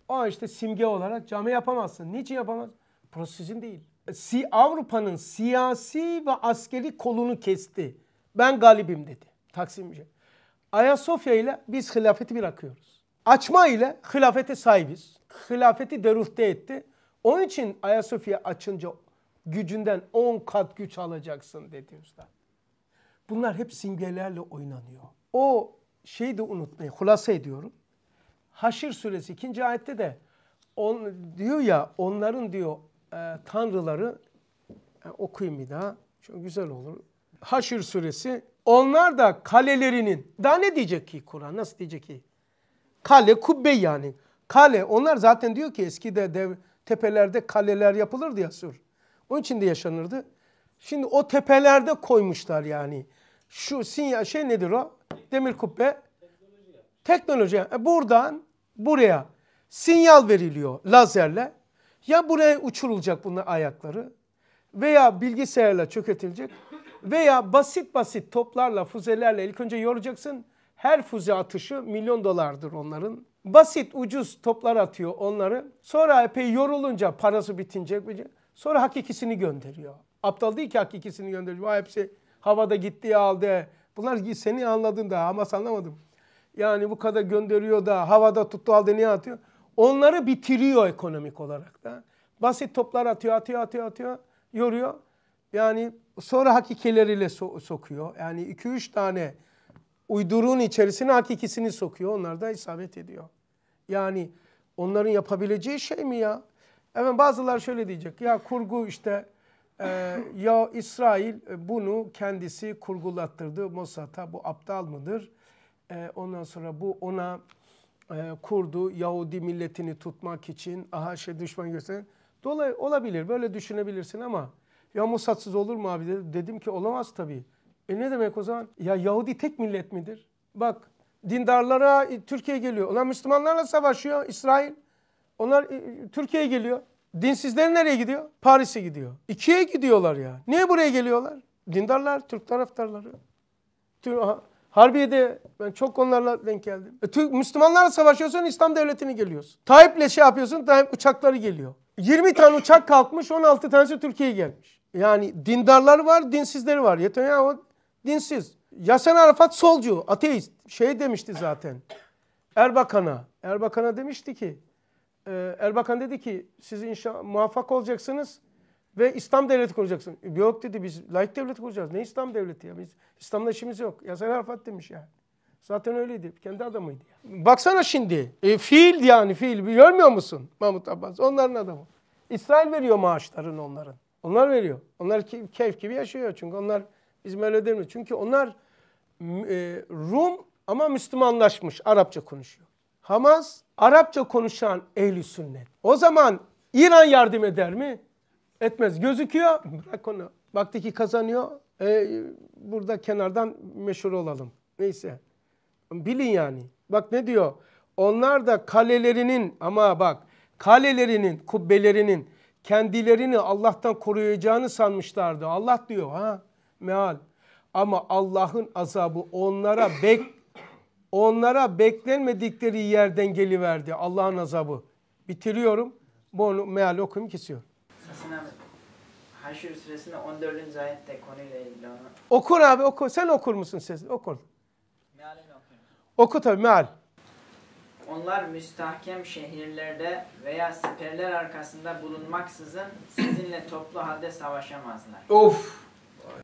O işte simge olarak cami yapamazsın. Niçin yapamazsın? Prosizin değil. E, si Avrupa'nın siyasi ve askeri kolunu kesti. Ben galibim dedi. Taksimci. Şey. Ayasofya ile biz hilafeti bırakıyoruz. Açma ile hilafete sahibiz. Hilafeti deruhte etti. Onun için Ayasofya açınca gücünden 10 kat güç alacaksın dedi üstad. Bunlar hep simgelerle oynanıyor. O şeyi de unutmayın. Hulasa ediyorum. Haşir suresi 2. ayette de on, diyor ya onların diyor e, tanrıları e, okuyayım bir daha. Çok güzel olur. Haşir suresi onlar da kalelerinin daha ne diyecek ki Kur'an nasıl diyecek ki? Kale kubbe yani. Kale onlar zaten diyor ki eskide dev, tepelerde kaleler yapılırdı ya sur. Onun için de yaşanırdı. Şimdi o tepelerde koymuşlar yani. Şu sinyal şey nedir o? Demir kubbe. Teknoloji. Teknoloji. Buradan buraya sinyal veriliyor lazerle. Ya buraya uçurulacak bunun ayakları veya bilgisayarla çöketilecek veya basit basit toplarla, füzelerle ilk önce yoracaksın. Her füze atışı milyon dolardır onların. Basit ucuz toplar atıyor onları. Sonra epey yorulunca parası bitince Sonra hakikisini gönderiyor. Aptal değil ki hakikisini gönderiyor. Vay hepsi havada gitti, aldı. Bunlar seni anladın da ama anlamadım. Yani bu kadar gönderiyor da havada tuttu aldı. niye atıyor? Onları bitiriyor ekonomik olarak da. Basit toplar atıyor, atıyor, atıyor, atıyor. Yoruyor. Yani sonra hakikeleriyle so sokuyor. Yani iki üç tane uyduruğun içerisine hakikisini sokuyor. Onlar da isabet ediyor. Yani onların yapabileceği şey mi ya? Hemen bazılar şöyle diyecek. Ya kurgu işte e, ya İsrail bunu kendisi kurgulattırdı. Mossad'a bu aptal mıdır? E, ondan sonra bu ona e, kurdu Yahudi milletini tutmak için aha şey düşman gösteren. Dolay olabilir böyle düşünebilirsin ama ya Mossad'sız olur mu abi Dedim ki olamaz tabii. E ne demek o zaman? Ya Yahudi tek millet midir? Bak dindarlara e, Türkiye geliyor. Ulan Müslümanlarla savaşıyor İsrail. Onlar e, e, Türkiye'ye geliyor. Dinsizler nereye gidiyor? Paris'e gidiyor. İkiye gidiyorlar ya. Niye buraya geliyorlar? Dindarlar, Türk taraftarları. Türk, Harbiye'de ben çok onlarla denk geldim. E, Türk, Müslümanlarla savaşıyorsun İslam devletini geliyorsun. Tayyip'le şey yapıyorsun Tayyip uçakları geliyor. 20 tane uçak kalkmış 16 tanesi Türkiye'ye gelmiş. Yani dindarlar var dinsizleri var. Yeter ya o dinsiz. Yasen Arafat solcu ateist şey demişti zaten. Erbakan'a. Erbakan'a demişti ki e, Erbakan dedi ki siz inşa muvaffak olacaksınız ve İslam devleti kuracaksınız. E, yok dedi biz layık devleti kuracağız. Ne İslam devleti ya? Biz İslam'la işimiz yok. Yasar Arafat demiş yani. Zaten öyleydi. Kendi adamıydı. Baksana şimdi. E, fiil yani fiil. Görmüyor musun Mahmut Abbas? Onların adamı. İsrail veriyor maaşlarını onların. Onlar veriyor. Onlar keyif gibi yaşıyor çünkü onlar bizim öyle demiyoruz. Çünkü onlar e, Rum ama Müslümanlaşmış. Arapça konuşuyor. Hamas Arapça konuşan ehli sünnet. O zaman İran yardım eder mi? Etmez. Gözüküyor. Bırak onu. Baktı ki kazanıyor. Ee, burada kenardan meşhur olalım. Neyse. Bilin yani. Bak ne diyor? Onlar da kalelerinin ama bak kalelerinin, kubbelerinin kendilerini Allah'tan koruyacağını sanmışlardı. Allah diyor ha meal. Ama Allah'ın azabı onlara bek onlara beklenmedikleri yerden geliverdi Allah'ın azabı. Bitiriyorum. Bu Bunu meal okuyayım kesiyorum. Haşr suresinde 14. ayette konuyla ilgili onu. Okur abi oku. Sen okur musun ses? Okur. Mealini okuyayım. Oku tabii meal. Onlar müstahkem şehirlerde veya siperler arkasında bulunmaksızın sizinle toplu halde savaşamazlar. Of!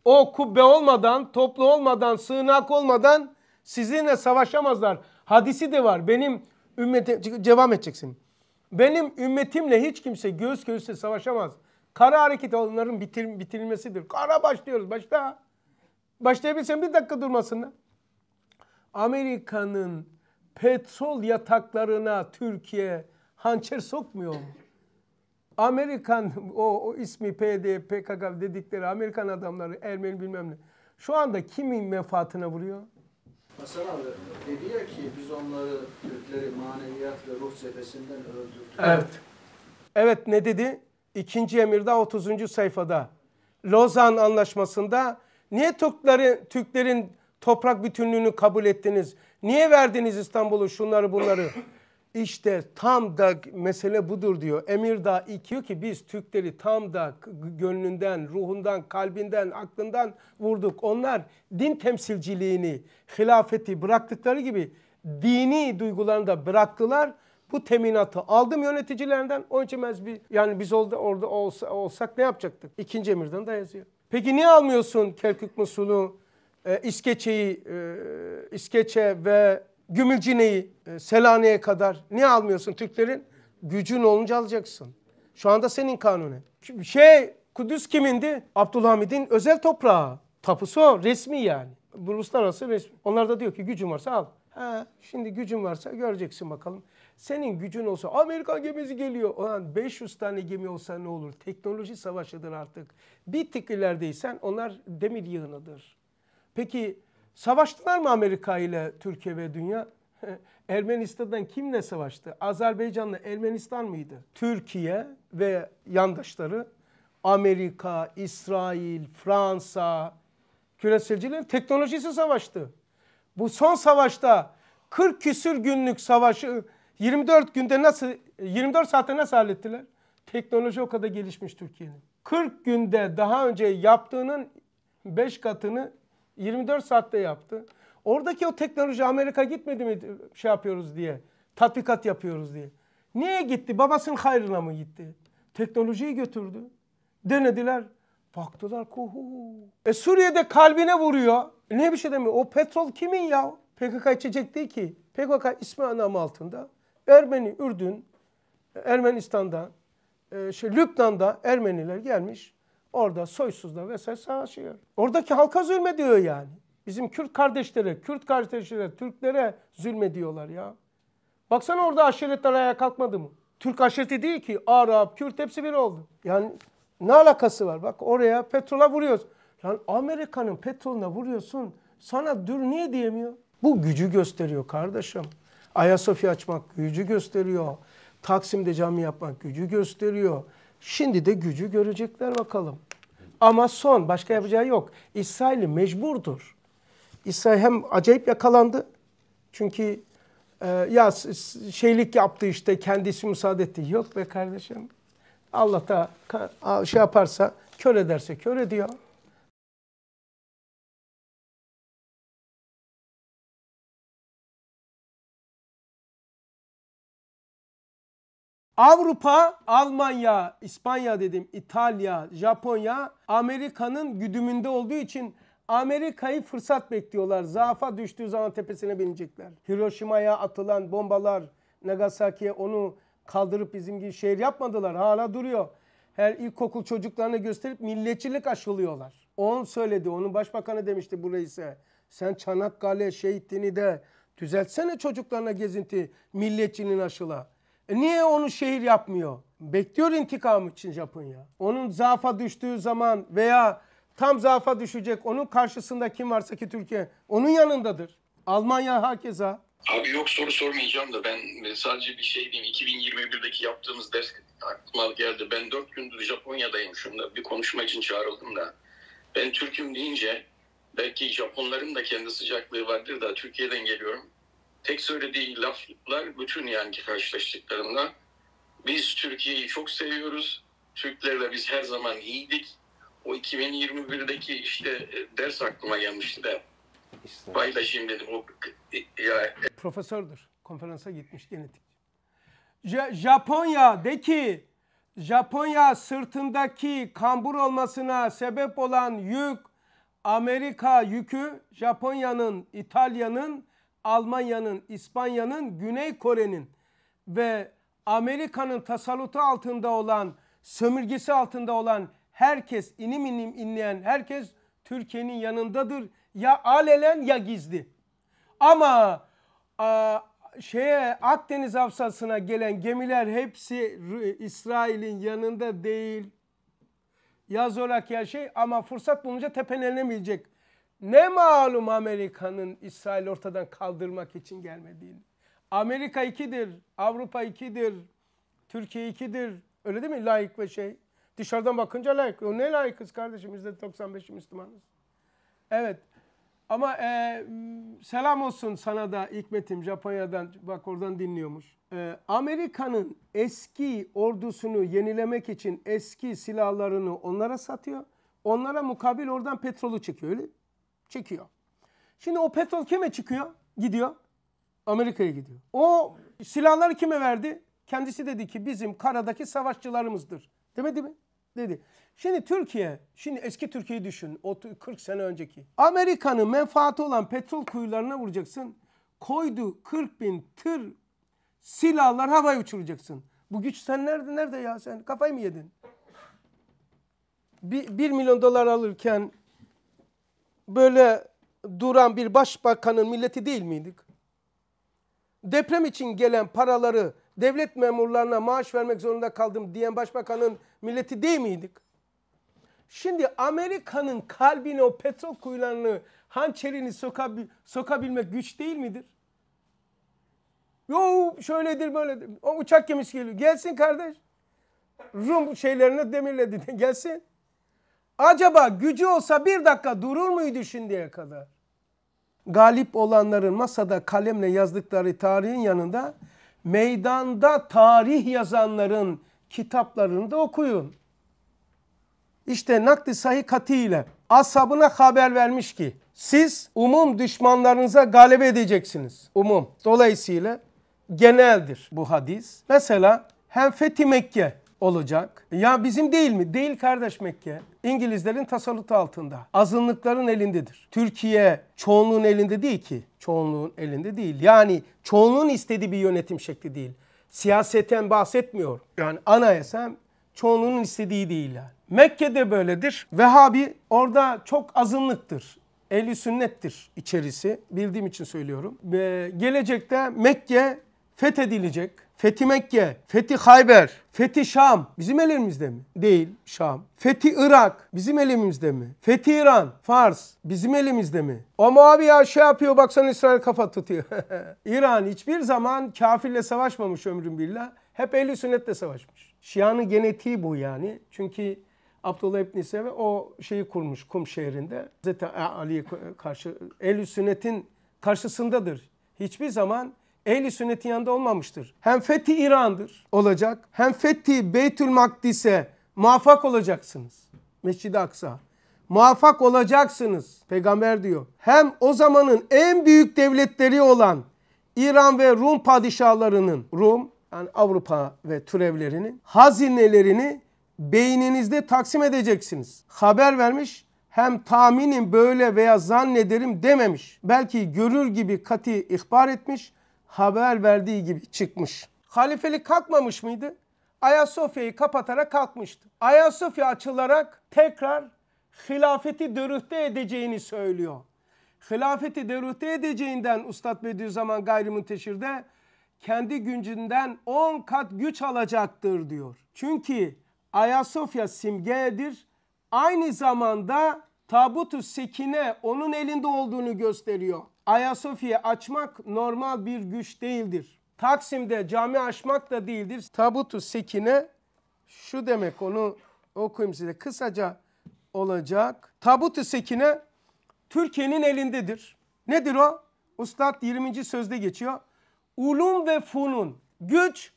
O kubbe olmadan, toplu olmadan, sığınak olmadan Sizinle savaşamazlar. Hadisi de var. Benim ümmete devam edeceksin. Benim ümmetimle hiç kimse göğüs göğüse savaşamaz. Kara hareket onların bitir, bitirilmesidir. Kara başlıyoruz başta. Başlayabilsen bir dakika durmasınlar. Amerika'nın petrol yataklarına Türkiye hançer sokmuyor mu? Amerikan o, o ismi PD, PKK dedikleri Amerikan adamları Ermeni bilmem ne. Şu anda kimin menfaatine vuruyor? Hasan abi dedi ya ki biz onları Türkleri maneviyat ve ruh cephesinden öldürdük. Evet. Evet ne dedi? İkinci emirde 30. sayfada. Lozan anlaşmasında niye Türkleri, Türklerin toprak bütünlüğünü kabul ettiniz? Niye verdiniz İstanbul'u şunları bunları? İşte tam da mesele budur diyor. Emir da diyor ki biz Türkleri tam da gönlünden, ruhundan, kalbinden, aklından vurduk. Onlar din temsilciliğini, hilafeti bıraktıkları gibi dini duygularını da bıraktılar. Bu teminatı aldım yöneticilerinden. Onun için biz, yani biz orada, orada olsa, olsak ne yapacaktık? İkinci emirden de yazıyor. Peki niye almıyorsun Kerkük Musul'u, e, İskeçe'yi, e, İskeçe ve Gümülcine'yi, e, Selanik'e kadar niye almıyorsun Türklerin? Gücün olunca alacaksın. Şu anda senin kanuni. Şey Kudüs kimindi? Abdülhamid'in özel toprağı. Tapusu o, resmi yani. Uluslararası resmi. Onlar da diyor ki gücün varsa al. Ha, şimdi gücün varsa göreceksin bakalım. Senin gücün olsa Amerikan gemisi geliyor. Ulan 500 tane gemi olsa ne olur? Teknoloji savaşıdır artık. Bir tık ilerideysen onlar demir yığınıdır. Peki Savaştılar mı Amerika ile Türkiye ve dünya? Ermenistan'dan kimle savaştı? Azerbaycan'la Ermenistan mıydı? Türkiye ve yandaşları Amerika, İsrail, Fransa, küreselcilerin teknolojisi savaştı. Bu son savaşta 40 küsür günlük savaşı 24 günde nasıl 24 saatte nasıl hallettiler? Teknoloji o kadar gelişmiş Türkiye'nin. 40 günde daha önce yaptığının 5 katını 24 saatte yaptı. Oradaki o teknoloji Amerika gitmedi mi şey yapıyoruz diye. Tatbikat yapıyoruz diye. Niye gitti? Babasının hayrına mı gitti? Teknolojiyi götürdü. Denediler. Baktılar kuhu. E Suriye'de kalbine vuruyor. Ne bir şey demiyor. O petrol kimin ya? PKK içecek değil ki. PKK ismi anlamı altında. Ermeni, Ürdün, Ermenistan'da, e, şey, Lübnan'da Ermeniler gelmiş. Orada soysuzla vesaire savaşıyor. Oradaki halka diyor yani. Bizim Kürt kardeşlere, Kürt kardeşlere, Türklere diyorlar ya. Baksana orada aşiretler ayağa kalkmadı mı? Türk aşireti değil ki. Arap, Kürt hepsi bir oldu. Yani ne alakası var? Bak oraya petrola vuruyoruz. Lan Amerika'nın petrolüne vuruyorsun. Sana dur niye diyemiyor? Bu gücü gösteriyor kardeşim. Ayasofya açmak gücü gösteriyor. Taksim'de cami yapmak gücü gösteriyor. Şimdi de gücü görecekler bakalım. Ama son başka yapacağı yok. İsraili mecburdur. İsrail hem acayip yakalandı. Çünkü e, ya şeylik yaptı işte kendisi müsaade etti. Yok be kardeşim. Allah da şey yaparsa kör ederse kör ediyor. Avrupa, Almanya, İspanya dedim, İtalya, Japonya Amerika'nın güdümünde olduğu için Amerika'yı fırsat bekliyorlar. Zaafa düştüğü zaman tepesine binecekler. Hiroşima'ya atılan bombalar Nagasaki'ye onu kaldırıp bizim gibi şehir yapmadılar. Hala duruyor. Her ilkokul çocuklarına gösterip milliyetçilik aşılıyorlar. On söyledi. Onun başbakanı demişti bu reise. Sen Çanakkale şehitliğini de düzeltsene çocuklarına gezinti milliyetçinin aşıla. E, niye onu şehir yapmıyor? Bekliyor intikam için Japonya. Onun zaafa düştüğü zaman veya tam zaafa düşecek onun karşısında kim varsa ki Türkiye onun yanındadır. Almanya hakeza. Abi yok soru sormayacağım da ben e, sadece bir şey diyeyim. 2021'deki yaptığımız ders aklıma geldi. Ben dört gündür Japonya'dayım şunda. Bir konuşma için çağrıldım da. Ben Türk'üm deyince belki Japonların da kendi sıcaklığı vardır da Türkiye'den geliyorum tek söylediği laflar bütün yani karşılaştıklarında biz Türkiye'yi çok seviyoruz. Türklerle biz her zaman iyiydik. O 2021'deki işte e, ders aklıma gelmişti de işte. paylaşayım dedim. O, e, ya. E, Profesördür. Konferansa gitmiş genetik. J- Japonya de ki Japonya sırtındaki kambur olmasına sebep olan yük Amerika yükü Japonya'nın, İtalya'nın Almanya'nın, İspanya'nın, Güney Kore'nin ve Amerika'nın tasallutu altında olan, sömürgesi altında olan herkes, inim inim inleyen herkes Türkiye'nin yanındadır. Ya alelen ya gizli. Ama a, şeye Akdeniz havzasına gelen gemiler hepsi İsrail'in yanında değil. Yaz olarak ya şey ama fırsat bulunca tepelenemeyecek. Ne malum Amerika'nın İsrail ortadan kaldırmak için gelmediğini. Amerika ikidir, Avrupa ikidir, Türkiye ikidir. Öyle değil mi? Layık ve şey. Dışarıdan bakınca layık. O ne layıkız kardeşim? 95. Müslümanız. Evet. Ama e, selam olsun sana da Hikmet'im Japonya'dan bak oradan dinliyormuş. E, Amerika'nın eski ordusunu yenilemek için eski silahlarını onlara satıyor. Onlara mukabil oradan petrolü çıkıyor öyle çekiyor. Şimdi o petrol kime çıkıyor? Gidiyor. Amerika'ya gidiyor. O silahları kime verdi? Kendisi dedi ki bizim karadaki savaşçılarımızdır. Demedi mi? Dedi. Şimdi Türkiye, şimdi eski Türkiye'yi düşün. 40 sene önceki. Amerika'nın menfaati olan petrol kuyularına vuracaksın. Koydu 40 bin tır silahlar havaya uçuracaksın. Bu güç sen nerede nerede ya sen? Kafayı mı yedin? 1 milyon dolar alırken böyle duran bir başbakanın milleti değil miydik? Deprem için gelen paraları devlet memurlarına maaş vermek zorunda kaldım diyen başbakanın milleti değil miydik? Şimdi Amerika'nın kalbine o petrol kuyularını, hançerini sokabil sokabilmek güç değil midir? Yo şöyledir böyledir. O uçak gemisi geliyor. Gelsin kardeş. Rum şeylerini demirledi. Gelsin. Acaba gücü olsa bir dakika durur muydu şimdiye kadar? Galip olanların masada kalemle yazdıkları tarihin yanında meydanda tarih yazanların kitaplarını da okuyun. İşte nakdi sahikatiyle asabına haber vermiş ki siz umum düşmanlarınıza galebe edeceksiniz. Umum. Dolayısıyla geneldir bu hadis. Mesela hem Fethi Mekke olacak. Ya bizim değil mi? Değil kardeş Mekke. İngilizlerin tasallutu altında. Azınlıkların elindedir. Türkiye çoğunluğun elinde değil ki. Çoğunluğun elinde değil. Yani çoğunluğun istediği bir yönetim şekli değil. Siyaseten bahsetmiyor. Yani anayasam çoğunluğun istediği değil yani. Mekke'de böyledir. Vehhabi orada çok azınlıktır. Ehli sünnettir içerisi. Bildiğim için söylüyorum. Ee, gelecekte Mekke fethedilecek. Fethi Mekke, Fethi Hayber, Fethi Şam bizim elimizde mi? Değil Şam. Fethi Irak bizim elimizde mi? Fethi İran, Fars bizim elimizde mi? O Muaviye şey yapıyor baksana İsrail kafa tutuyor. İran hiçbir zaman kafirle savaşmamış ömrüm billah. Hep ehli sünnetle savaşmış. Şia'nın genetiği bu yani. Çünkü Abdullah İbni Seve o şeyi kurmuş Kum şehrinde. Zaten Ali'ye karşı ehl sünnetin karşısındadır. Hiçbir zaman ehli sünnetin yanında olmamıştır. Hem fethi İran'dır olacak hem fethi Beytül Makdis'e muvaffak olacaksınız. Mescid-i Aksa. Muvaffak olacaksınız. Peygamber diyor. Hem o zamanın en büyük devletleri olan İran ve Rum padişahlarının Rum yani Avrupa ve türevlerinin hazinelerini beyninizde taksim edeceksiniz. Haber vermiş hem tahminim böyle veya zannederim dememiş. Belki görür gibi kati ihbar etmiş haber verdiği gibi çıkmış. Halifelik kalkmamış mıydı? Ayasofya'yı kapatarak kalkmıştı. Ayasofya açılarak tekrar hilafeti dörühte edeceğini söylüyor. Hilafeti dörühte edeceğinden Ustad Bediüzzaman Gayrimunteşir'de kendi gücünden 10 kat güç alacaktır diyor. Çünkü Ayasofya simgedir. Aynı zamanda tabutu sekine onun elinde olduğunu gösteriyor. Ayasofya açmak normal bir güç değildir. Taksim'de cami açmak da değildir. Tabutu Sekine şu demek onu okuyayım size kısaca olacak. Tabutu Sekine Türkiye'nin elindedir. Nedir o? Ustad 20. sözde geçiyor. Ulum ve funun güç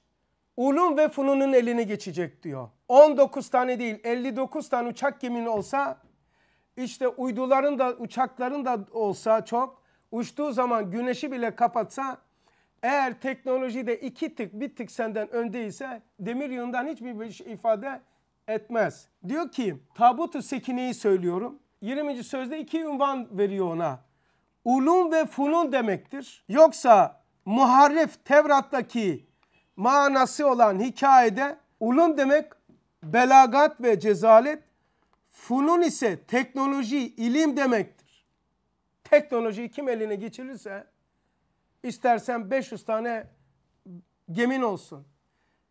ulum ve fununun eline geçecek diyor. 19 tane değil 59 tane uçak gemini olsa işte uyduların da uçakların da olsa çok uçtuğu zaman güneşi bile kapatsa eğer teknolojide iki tık bir tık senden öndeyse demir yığından hiçbir şey ifade etmez. Diyor ki tabutu sekineyi söylüyorum. 20. sözde iki unvan veriyor ona. Ulum ve funun demektir. Yoksa muharrif Tevrat'taki manası olan hikayede ulum demek belagat ve cezalet, funun ise teknoloji, ilim demektir teknolojiyi kim eline geçirirse istersen 500 tane gemin olsun.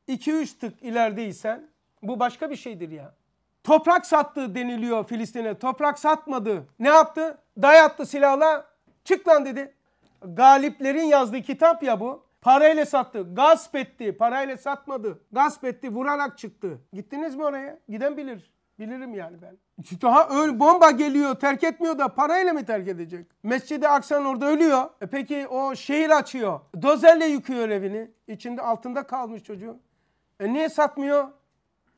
2-3 tık ilerideysen bu başka bir şeydir ya. Toprak sattı deniliyor Filistin'e. Toprak satmadı. Ne yaptı? Dayattı silahla. Çık lan dedi. Galiplerin yazdığı kitap ya bu. Parayla sattı. Gasp etti. Parayla satmadı. Gasp etti. Vurarak çıktı. Gittiniz mi oraya? Giden bilir. Bilirim yani ben. Daha öl bomba geliyor terk etmiyor da parayla mı terk edecek? mescid Aksan orada ölüyor. E peki o şehir açıyor. Dozerle yıkıyor evini. İçinde altında kalmış çocuğu. E niye satmıyor?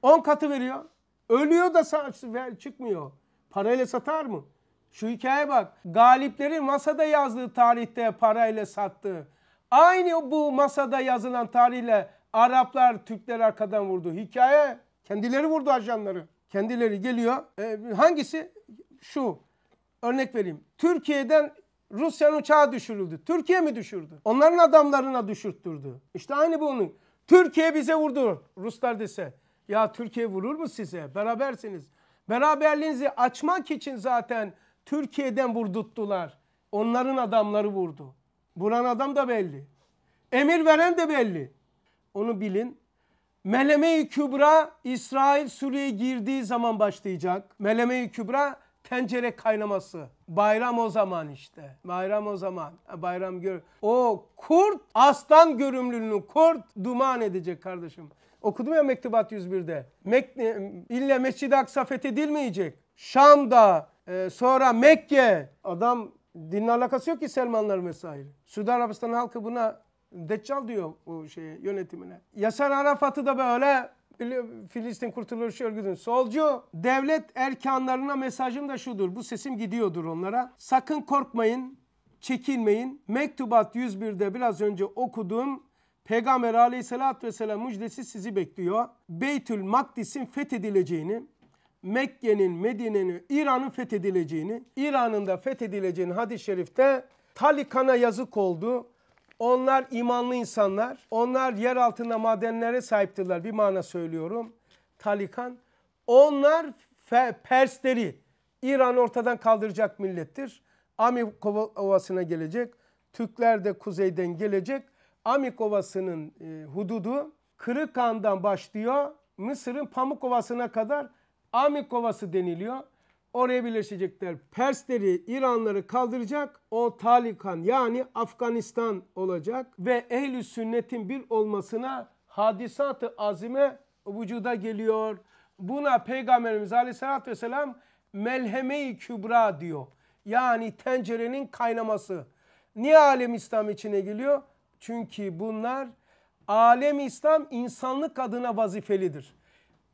10 katı veriyor. Ölüyor da çıkmıyor. Parayla satar mı? Şu hikaye bak. Galiplerin masada yazdığı tarihte parayla sattı. Aynı bu masada yazılan tarihle Araplar Türkler arkadan vurdu. Hikaye kendileri vurdu ajanları. Kendileri geliyor. E, hangisi? Şu. Örnek vereyim. Türkiye'den Rusya'nın uçağı düşürüldü. Türkiye mi düşürdü? Onların adamlarına düşürttürdü. İşte aynı bu onun. Türkiye bize vurdu. Ruslar dese. Ya Türkiye vurur mu size? Berabersiniz. Beraberliğinizi açmak için zaten Türkiye'den vurduttular. Onların adamları vurdu. Vuran adam da belli. Emir veren de belli. Onu bilin. Meleme-i Kübra İsrail Suriye'ye girdiği zaman başlayacak. Meleme-i Kübra tencere kaynaması. Bayram o zaman işte. Bayram o zaman. Bayram gör. O kurt aslan görümlülüğünü kurt duman edecek kardeşim. Okudum ya Mektubat 101'de. Mek e, İlle Mescid-i Aksa fethedilmeyecek. Şam'da e, sonra Mekke. Adam dinle alakası yok ki Selmanlar vesaire. Suudi Arabistan halkı buna Deccal diyor o şeye, yönetimine. Yasar Arafat'ı da böyle Filistin Kurtuluş Örgütü'nün solcu devlet erkanlarına mesajım da şudur. Bu sesim gidiyordur onlara. Sakın korkmayın, çekinmeyin. Mektubat 101'de biraz önce okuduğum Peygamber aleyhissalatü vesselam müjdesi sizi bekliyor. Beytül Makdis'in fethedileceğini, Mekke'nin, Medine'nin, İran'ın fethedileceğini, İran'ın da fethedileceğini hadis-i şerifte Talikan'a yazık oldu. Onlar imanlı insanlar. Onlar yer altında madenlere sahiptirler. Bir mana söylüyorum. Talikan. Onlar Persleri. İran ortadan kaldıracak millettir. Amik Ovası'na gelecek. Türkler de kuzeyden gelecek. Amik Ovası'nın e, hududu Kırıkan'dan başlıyor. Mısır'ın Pamuk Ovası'na kadar Amik Ovası deniliyor oraya birleşecekler. Persleri, İranları kaldıracak. O Talikan yani Afganistan olacak ve ehl sünnetin bir olmasına hadisatı azime vücuda geliyor. Buna Peygamberimiz Aleyhisselatü Vesselam melheme-i kübra diyor. Yani tencerenin kaynaması. Niye alem İslam içine geliyor? Çünkü bunlar alem İslam insanlık adına vazifelidir.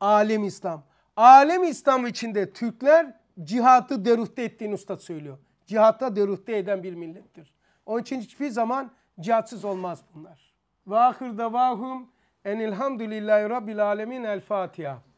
Alem İslam. Alem İslam içinde Türkler cihatı deruhte ettiğini usta söylüyor. Cihata deruhte eden bir millettir. Onun için hiçbir zaman cihatsız olmaz bunlar. Ve ahir davahum enilhamdülillahi rabbil alemin el Fatiha.